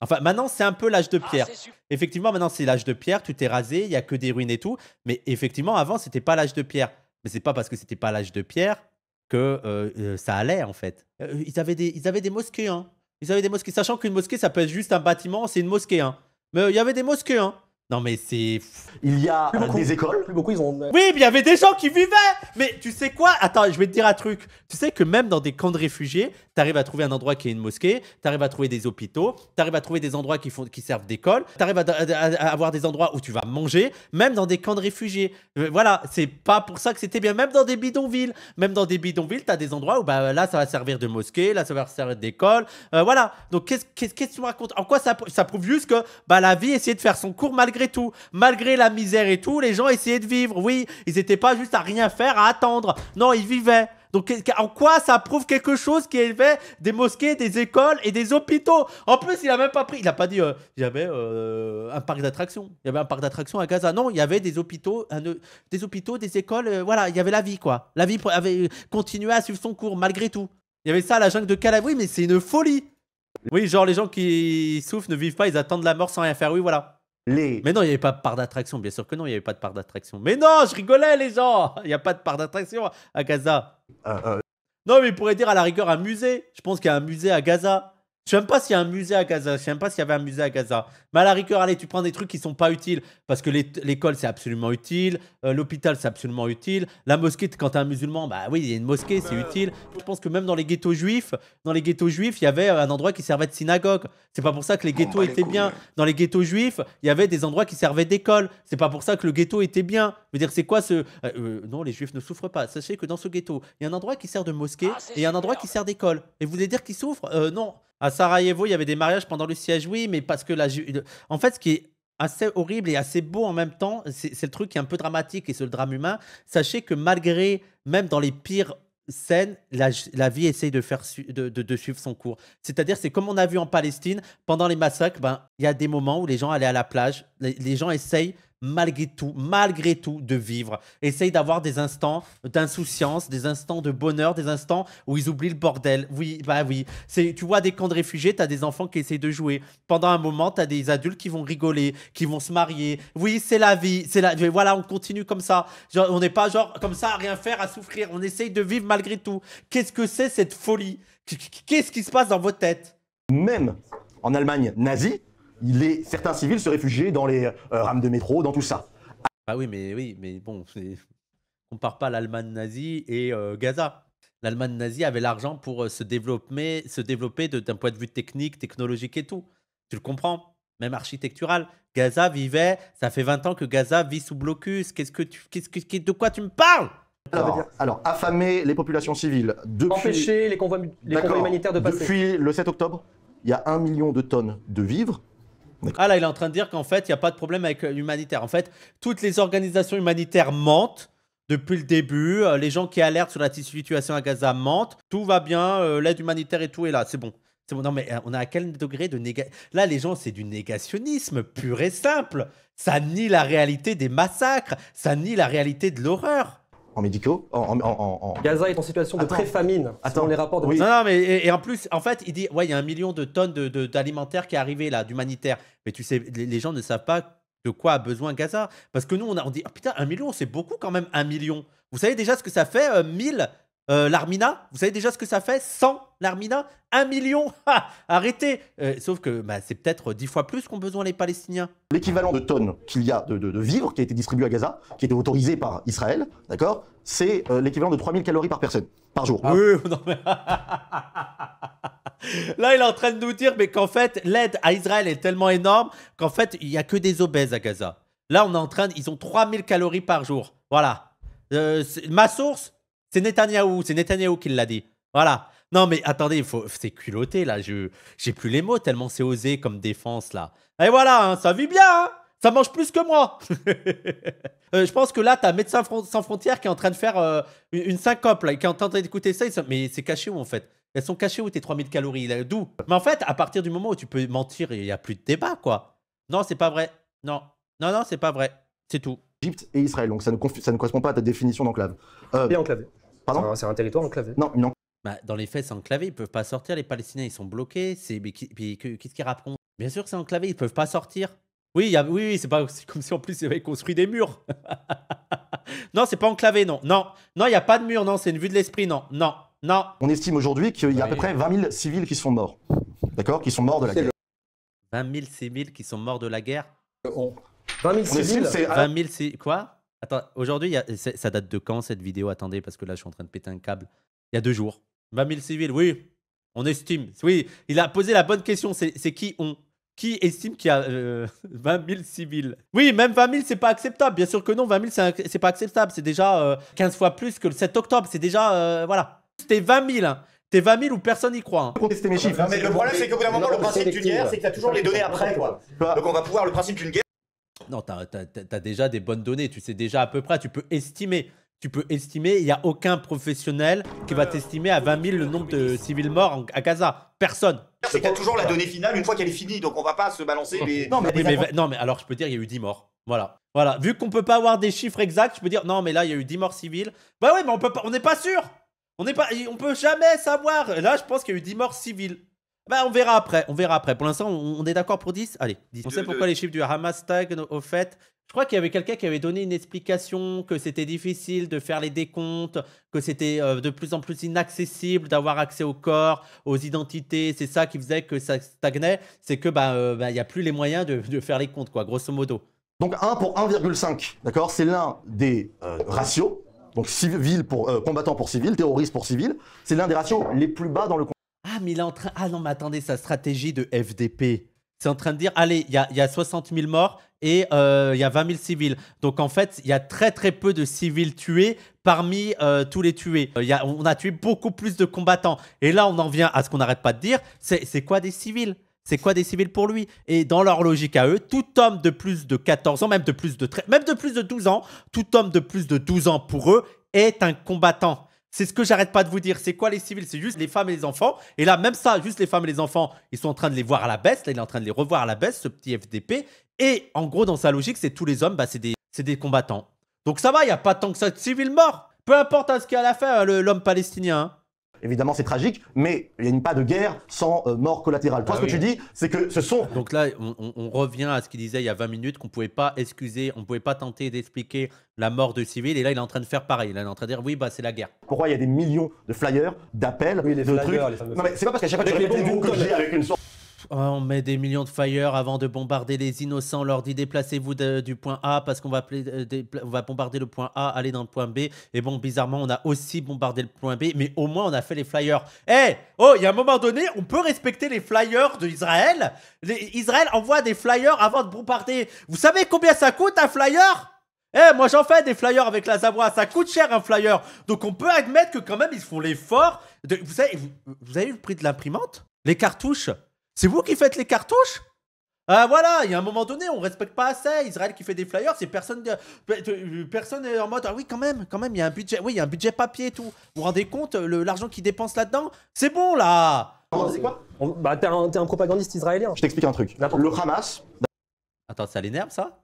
Enfin, maintenant, c'est un peu l'âge de ah, pierre. effectivement, maintenant, c'est l'âge de pierre. Tout est rasé, il y a que des ruines et tout. Mais effectivement, avant, c'était pas l'âge de pierre. Mais c'est pas parce que c'était pas l'âge de pierre que euh, euh, ça allait, en fait. Ils avaient des, ils avaient des mosquées, hein. Ils avaient des mosquées, sachant qu'une mosquée, ça peut être juste un bâtiment, c'est une mosquée, hein. Mais il y avait des mosquées, hein. Non mais c'est... Il y a des écoles, plus beaucoup ils ont... Oui, mais il y avait des gens qui vivaient Mais tu sais quoi Attends, je vais te dire un truc. Tu sais que même dans des camps de réfugiés, t'arrives à trouver un endroit qui est une mosquée, t'arrives à trouver des hôpitaux, t'arrives à trouver des endroits qui, font, qui servent d'école, t'arrives à, à, avoir des endroits où tu vas manger, même dans des camps de réfugiés. Euh, voilà, c'est pas pour ça que c'était bien. Même dans des bidonvilles, même dans des bidonvilles, t'as des endroits où bah, là ça va servir de mosquée, là ça va servir d'école. Euh, voilà, donc qu'est-ce que tu me racontes En quoi ça, prouve juste que bah, la vie essayait de faire son cours malgré tout, malgré la misère et tout, les gens essayaient de vivre. Oui, ils n'étaient pas juste à rien faire, à attendre. Non, ils vivaient. Donc en quoi ça prouve quelque chose qui avait des mosquées, des écoles et des hôpitaux En plus, il a même pas pris, il a pas dit euh, il y avait euh, un parc d'attractions. Il y avait un parc d'attractions à Gaza. Non, il y avait des hôpitaux, des hôpitaux, des écoles. Euh, voilà, il y avait la vie quoi. La vie avait continué à suivre son cours malgré tout. Il y avait ça la jungle de oui mais c'est une folie. Oui, genre les gens qui souffrent ne vivent pas, ils attendent la mort sans rien faire. Oui, voilà. Mais non, il n'y avait pas de part d'attraction. Bien sûr que non, il n'y avait pas de part d'attraction. Mais non, je rigolais, les gens <laughs> Il n'y a pas de part d'attraction à Gaza. Euh, euh. Non, mais il pourrait dire à la rigueur un musée. Je pense qu'il y a un musée à Gaza. Je sais pas s'il y a un musée à Gaza. Je sais pas s'il y avait un musée à Gaza. Mais à la rigueur, allez, tu prends des trucs qui sont pas utiles. Parce que l'école, c'est absolument utile. Euh, l'hôpital, c'est absolument utile. La mosquée, quand t'es un musulman, bah oui, il y a une mosquée, c'est utile. Je pense que même dans les ghettos juifs, dans les ghettos juifs, il y avait un endroit qui servait de synagogue. C'est pas pour ça que les ghettos bah, étaient bien. Dans les ghettos juifs, il y avait des endroits qui servaient d'école. C'est pas pour ça que le ghetto était bien. Je veux dire, c'est quoi ce. Euh, euh, non, les juifs ne souffrent pas. Sachez que dans ce ghetto, il y a un endroit qui sert de mosquée ah, et il y a un endroit qui sert d'école. Et vous voulez dire qu'ils souffrent Non à Sarajevo, il y avait des mariages pendant le siège, oui, mais parce que la. En fait, ce qui est assez horrible et assez beau en même temps, c'est le truc qui est un peu dramatique et c'est le drame humain. Sachez que malgré, même dans les pires scènes la, vie essaye de, faire de, suivre son cours. C'est-à-dire, c'est comme on a vu en Palestine, pendant les massacres, ben, il y a des moments où les gens allaient à la plage, les gens essayent malgré tout, malgré tout, de vivre. Essaye d'avoir des instants d'insouciance, des instants de bonheur, des instants où ils oublient le bordel. Oui, bah oui. tu vois, des camps de réfugiés, t'as des enfants qui essayent de jouer. Pendant un moment, t'as des adultes qui vont rigoler, qui vont se marier. Oui, c'est la vie, c'est la. voilà, on continue comme ça. on n'est pas genre comme ça à rien faire, à souffrir. On essaye de vivre malgré tout. Qu'est-ce que c'est cette folie Qu'est-ce qui se passe dans vos têtes Même en Allemagne nazie,
est certains civils se réfugiaient dans les euh, rames de métro, dans tout ça. Ah oui,
mais oui, mais bon, on compare pas l'Allemagne nazie et euh, Gaza. L'Allemagne nazie avait l'argent pour euh, se développer, se développer d'un point de vue technique, technologique et tout. Tu le comprends Même architectural. Gaza vivait, ça fait 20 ans que Gaza vit sous blocus. Qu'est-ce que tu, qu'est-ce de quoi tu me parles
alors, affamer les populations civiles. Depuis, Empêcher
les convois, les convois humanitaires de passer. Depuis
le 7 octobre, il y a un million de tonnes de vivres
ah là, il est en train de dire qu'en fait, il n'y a pas de problème avec euh, l'humanitaire. En fait, toutes les organisations humanitaires mentent depuis le début. Euh, les gens qui alertent sur la situation à Gaza mentent. Tout va bien, euh, l'aide humanitaire et tout est là, c'est bon. C'est bon, non mais on a à quel degré de négation Là, les gens, c'est du négationnisme pur et simple. Ça nie la réalité des massacres, ça nie la réalité de l'horreur médicaux. En,
Gaza
est en situation de très famine selon
les rapports de Non, non, mais et, en plus, en fait, il dit ouais, il y a un million de tonnes d'alimentaires de, qui est arrivé là, d'humanitaire. Mais tu sais, les, gens ne savent pas de quoi a besoin Gaza. Parce que nous, on, on dit ah, putain, un million, c'est beaucoup quand même, un million. Vous savez déjà ce que ça fait, 1000... Euh, mille euh, L'Armina, vous savez déjà ce que ça fait 100 L'Armina 1 million <laughs> ah, Arrêtez euh, Sauf que bah, c'est peut-être 10 fois plus qu'ont besoin les Palestiniens. L'équivalent de tonnes qu'il y a de, vivres qui a été distribué à Gaza, qui a été
autorisé par Israël, d'accord C'est euh, l'équivalent de 3000 calories par personne, par jour. Ah oui, <laughs>
<laughs> Là, il est en train de nous dire mais qu'en fait, l'aide à Israël est tellement énorme qu'en fait, il n'y a que des obèses à Gaza. Là, on est en train... Ils ont 3000 calories par jour. Voilà. ma source, c'est Netanyahou, c'est Netanyahou qui l'a dit. Voilà. Non, mais attendez, il faut, c'est culotté là. Je, j'ai plus les mots tellement c'est osé comme défense là. Et voilà, hein, ça vit bien. Hein ça mange plus que moi. <laughs> Euh, je pense que là, t'as médecin sans frontières qui est en train de faire euh, une syncope, là, qui est en train d'écouter ça. Mais c'est caché où en fait Elles sont cachées où tes 3000 calories D'où Mais en fait, à partir du moment où tu peux mentir, il n'y a plus de débat quoi. Non, c'est pas vrai. Non, non, non, c'est pas vrai. C'est tout. Égypte et Israël, donc
ça ne, ça ne correspond pas à ta définition d'enclave. Euh, et c'est un, territoire enclavé. Non, non.
Bah, dans les faits, c'est enclavé. Ils peuvent pas sortir. Les Palestiniens, ils sont bloqués. C'est puis qu'est-ce qu'ils Bien sûr, que c'est enclavé. Ils peuvent pas sortir. Oui, oui, c'est pas comme si en plus ils avaient construit des murs. <laughs> non, c'est pas enclavé, non. Non, non, il n'y a pas de mur, non. C'est une vue de l'esprit, non. Non, non. On estime aujourd'hui qu'il y a à peu près
20 000 civils qui sont morts. D'accord Qui sont morts de la guerre.
20 000 civils qui sont morts de la guerre 20 000 euh, civils c'est... 20 000 civils, Quoi Attends, aujourd'hui, ça date de quand cette vidéo Attendez, parce que là, je suis en train de péter un câble. Il y a deux jours. 20 000 civils, oui. On estime. Oui, il a posé la bonne question. C'est qui on Qui estime qu'il y a 20 euh, 000 <laughs> civils Oui, même 20 000, c'est pas acceptable. Bien sûr que non, 20 000, c'est pas acceptable. C'est déjà 15 euh, fois plus que le 7 octobre. C'est déjà. Euh, voilà. C'était 20 000. hein. 20 000 ou personne n'y croit. Hein. mes chiffres. Hein. mais le problème, c'est
qu'au bout d'un moment, le principe d'une guerre, c'est que as toujours les données après, Donc on va pouvoir, le principe d'une guerre,
non, t'as déjà des bonnes données, tu sais déjà à peu près, tu peux estimer. Tu peux estimer, il n'y a aucun professionnel qui va t'estimer à 20 000 le nombre de civils morts à Gaza. Personne. C'est toujours la donnée
finale une fois qu'elle est finie, donc on va pas se balancer les. Non, mais,
non, mais alors je peux dire, il y a eu 10 morts. Voilà. Voilà. Vu qu'on peut pas avoir des chiffres exacts, je peux dire, non, mais là, il y a eu 10 morts civils. Bah oui mais on peut n'est pas sûr. On n'est pas, on peut jamais savoir. Là, je pense qu'il y a eu 10 morts civiles. Bah, on verra après, on verra après. Pour l'instant, on, est d'accord pour 10 Allez, 10. On sait pourquoi les chiffres du Hamas stagnent au fait. Je crois qu'il y avait quelqu'un qui avait donné une explication que c'était difficile de faire les décomptes, que c'était euh, de plus en plus inaccessible d'avoir accès au corps, aux identités. C'est ça qui faisait que ça stagnait. C'est que bah, euh, bah il y a plus les moyens de, faire les comptes, quoi, grosso modo.
Donc 1 pour 1,5, d'accord C'est l'un des euh, ratios. Donc civil pour combattant pour civil, terroriste pour civil. C'est l'un des ratios
les plus bas dans le ah, mais il est en train. Ah non, mais attendez, sa stratégie de FDP. C'est en train de dire allez, il y a, y a 60 000 morts et il y a 20 000 euh, civils. Donc en fait, il y a très très peu de civils tués parmi euh, tous les tués. Euh, y on a tué beaucoup plus de combattants. Et là, on en vient à ce qu'on n'arrête pas de dire c'est quoi des civils c'est quoi des civils pour lui Et dans leur logique à eux, tout homme de plus de 14 ans, même de plus de même de plus de 12 ans, tout homme de plus de 12 ans pour eux est un combattant. C'est ce que j'arrête pas de vous dire. C'est quoi les civils C'est juste les femmes et les enfants. Et là, même ça, juste les femmes et les enfants, ils sont en train de les voir à la baisse. Là, il est en train de les revoir à la baisse, ce petit FDP. Et en gros, dans sa logique, c'est tous les hommes, bah, c'est des, des combattants. Donc ça va, il n'y a pas tant que ça de civils morts. Peu importe à hein, ce qu'il a à la fin, hein, l'homme palestinien. Hein. Évidemment, c'est
tragique, mais il n'y a pas de guerre sans euh, mort collatérale. Toi, ah ce que tu dis, c'est que ce sont. Donc là,
on, revient à ce qu'il disait il y a 20 minutes, qu'on ne pouvait pas excuser, on ne pouvait pas tenter d'expliquer la mort de civils. Et là, il est en train de faire pareil. Là, il est en train de dire oui, bah, c'est la guerre. Pourquoi il y a des millions de flyers, d'appels, oui, de trucs Non, mais c'est pas parce qu'à chaque fois que
tu des que j'ai avec une
sorte on met des millions de flyers avant de bombarder les innocents. Leur dit déplacez-vous du point A parce qu'on euh, va, bombarder le point A, aller dans le point B. Et bon, bizarrement, on a aussi bombardé le point B, mais au moins on a fait les flyers. Hé eh, Oh, il y a un moment donné, on peut respecter les flyers d'Israël. Israël envoie des flyers avant de bombarder. Vous savez combien ça coûte un flyer Hé, eh, moi j'en fais des flyers avec la Zavois, ça coûte cher un flyer. Donc on peut admettre que quand même ils font l'effort. Vous, avez vu le prix de l'imprimante Les cartouches c'est vous qui faites les cartouches ah voilà, il y a un moment donné, on respecte pas assez. Israël qui fait des flyers, c'est personne, personne est en mode ah oui quand même, quand même, il y a un budget, oui il y a un budget papier et tout. Vous vous rendez compte l'argent qu'ils dépense là-dedans C'est bon là. C'est quoi Bah t'es un, propagandiste israélien. Je t'explique un truc. Le Hamas. Attends, ça l'énerve ça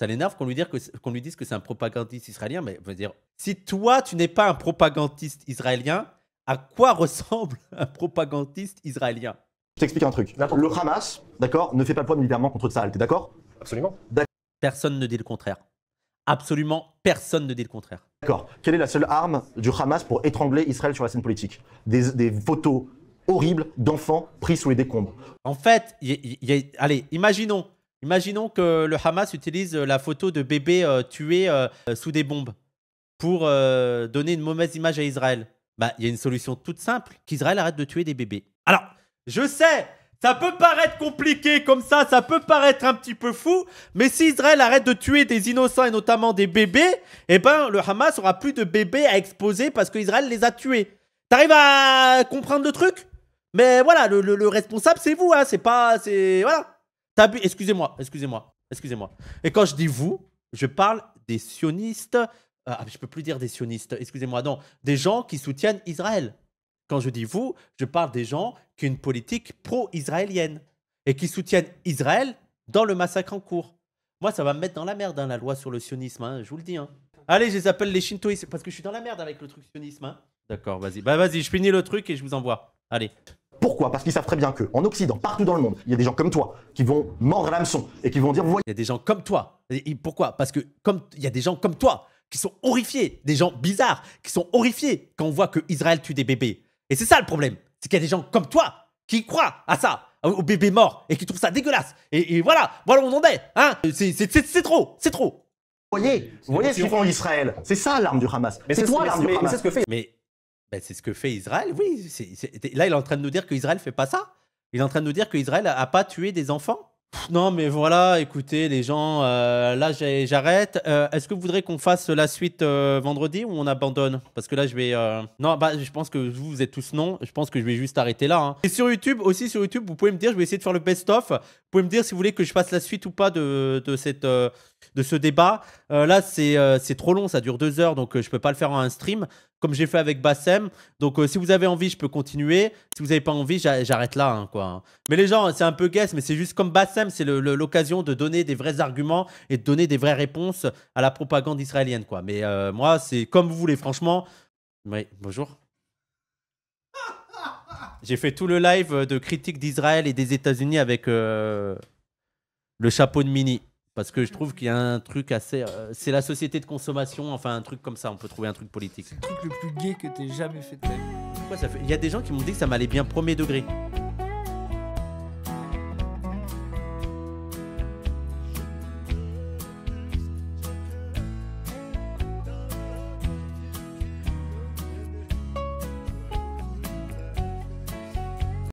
Ça l'énerve qu'on lui, qu'on lui dise que c'est un propagandiste israélien, mais veut dire si toi tu n'es pas un propagandiste israélien, à quoi ressemble <laughs> un propagandiste israélien je t'explique un truc. Le Hamas, d'accord, ne fait pas le poids militairement contre Tsahal, t'es d'accord Absolument. Personne ne dit le contraire. Absolument personne ne dit le contraire.
D'accord. Quelle est la seule arme du Hamas pour étrangler Israël sur la scène politique des,
photos horribles d'enfants pris sous les décombres. En fait, allez, imaginons, imaginons que le Hamas utilise la photo de bébés euh, tués euh, sous des bombes pour euh, donner une mauvaise image à Israël. Bah, il y a une solution toute simple qu'Israël arrête de tuer des bébés. Alors, je sais, ça peut paraître compliqué comme ça, ça peut paraître un petit peu fou, mais si Israël arrête de tuer des innocents et notamment des bébés, eh ben le Hamas aura plus de bébés à exposer parce qu'Israël les a tués. T'arrives à comprendre le truc Mais voilà, le, responsable c'est vous, hein, c'est pas, c'est voilà. Excusez-moi, excusez-moi, excusez-moi. Et quand je dis vous, je parle des sionistes. Euh, ah, je peux plus dire des sionistes. Excusez-moi, non, des gens qui soutiennent Israël. Quand je dis vous, je parle des gens qui ont une politique pro-israélienne et qui soutiennent Israël dans le massacre en cours. Moi, ça va me mettre dans la merde, hein, la loi sur le sionisme, hein, je vous le dis. Hein. Allez, je les appelle les shintoïstes parce que je suis dans la merde avec le truc sionisme. Hein. D'accord, vas-y. Bah vas-y, je finis le truc et je vous envoie. Allez.
Pourquoi Parce qu'ils savent très bien que en Occident, partout dans le monde, il y a des gens comme toi qui vont
mordre l'hameçon et qui vont dire voyez. Il y a des gens comme toi. pourquoi Parce que comme il y a des gens comme toi qui sont horrifiés, des gens bizarres qui sont horrifiés quand on voit que Israël tue des bébés. Et c'est ça le problème. C'est qu'il y a des gens comme toi qui croient à ça, au bébé mort, et qui trouvent ça dégueulasse. Et, voilà, voilà où on en est. Hein c'est trop, c'est trop. Vous voyez, vous voyez ce qu'ils font Israël. C'est ça l'arme du Hamas. C'est toi l'arme du Hamas. Mais c'est ce que fait. Mais ben, c'est ce que fait Israël. Oui, là il est en train de nous dire qu'Israël fait pas ça. Il est en train de nous dire qu'Israël n'a a pas tué des enfants non, mais voilà, écoutez, les gens, euh, là j'arrête. Euh, est-ce que vous voudrez qu'on fasse la suite euh, vendredi ou on abandonne Parce que là je vais. Non, bah je pense que vous, vous êtes tous non. Je pense que je vais juste arrêter là. Hein. Et sur YouTube, aussi sur YouTube, vous pouvez me dire, je vais essayer de faire le best-of. Vous pouvez me dire si vous voulez que je fasse la suite ou pas de, cette, de ce débat. là, c'est trop long, ça dure deux heures, donc je ne peux pas le faire en un stream comme j'ai fait avec Bassem. Donc, euh, si vous avez envie, je peux continuer. Si vous n'avez pas envie, j'arrête là. Hein, quoi. Mais les gens, c'est un peu guess, mais c'est juste comme Bassem, c'est l'occasion de donner des vrais arguments et de donner des vraies réponses à la propagande israélienne. Quoi. Mais euh, moi, c'est comme vous voulez, franchement. Oui, bonjour. J'ai fait tout le live euh, de critique d'Israël et des États-Unis avec le chapeau de Mini. Parce que je trouve qu'il y a un truc assez. Euh, c'est la société de consommation, enfin un truc comme ça, on peut trouver un truc politique. C'est le truc le plus gay que t'aies jamais fait de Il y a des gens qui m'ont dit que ça m'allait bien premier degré.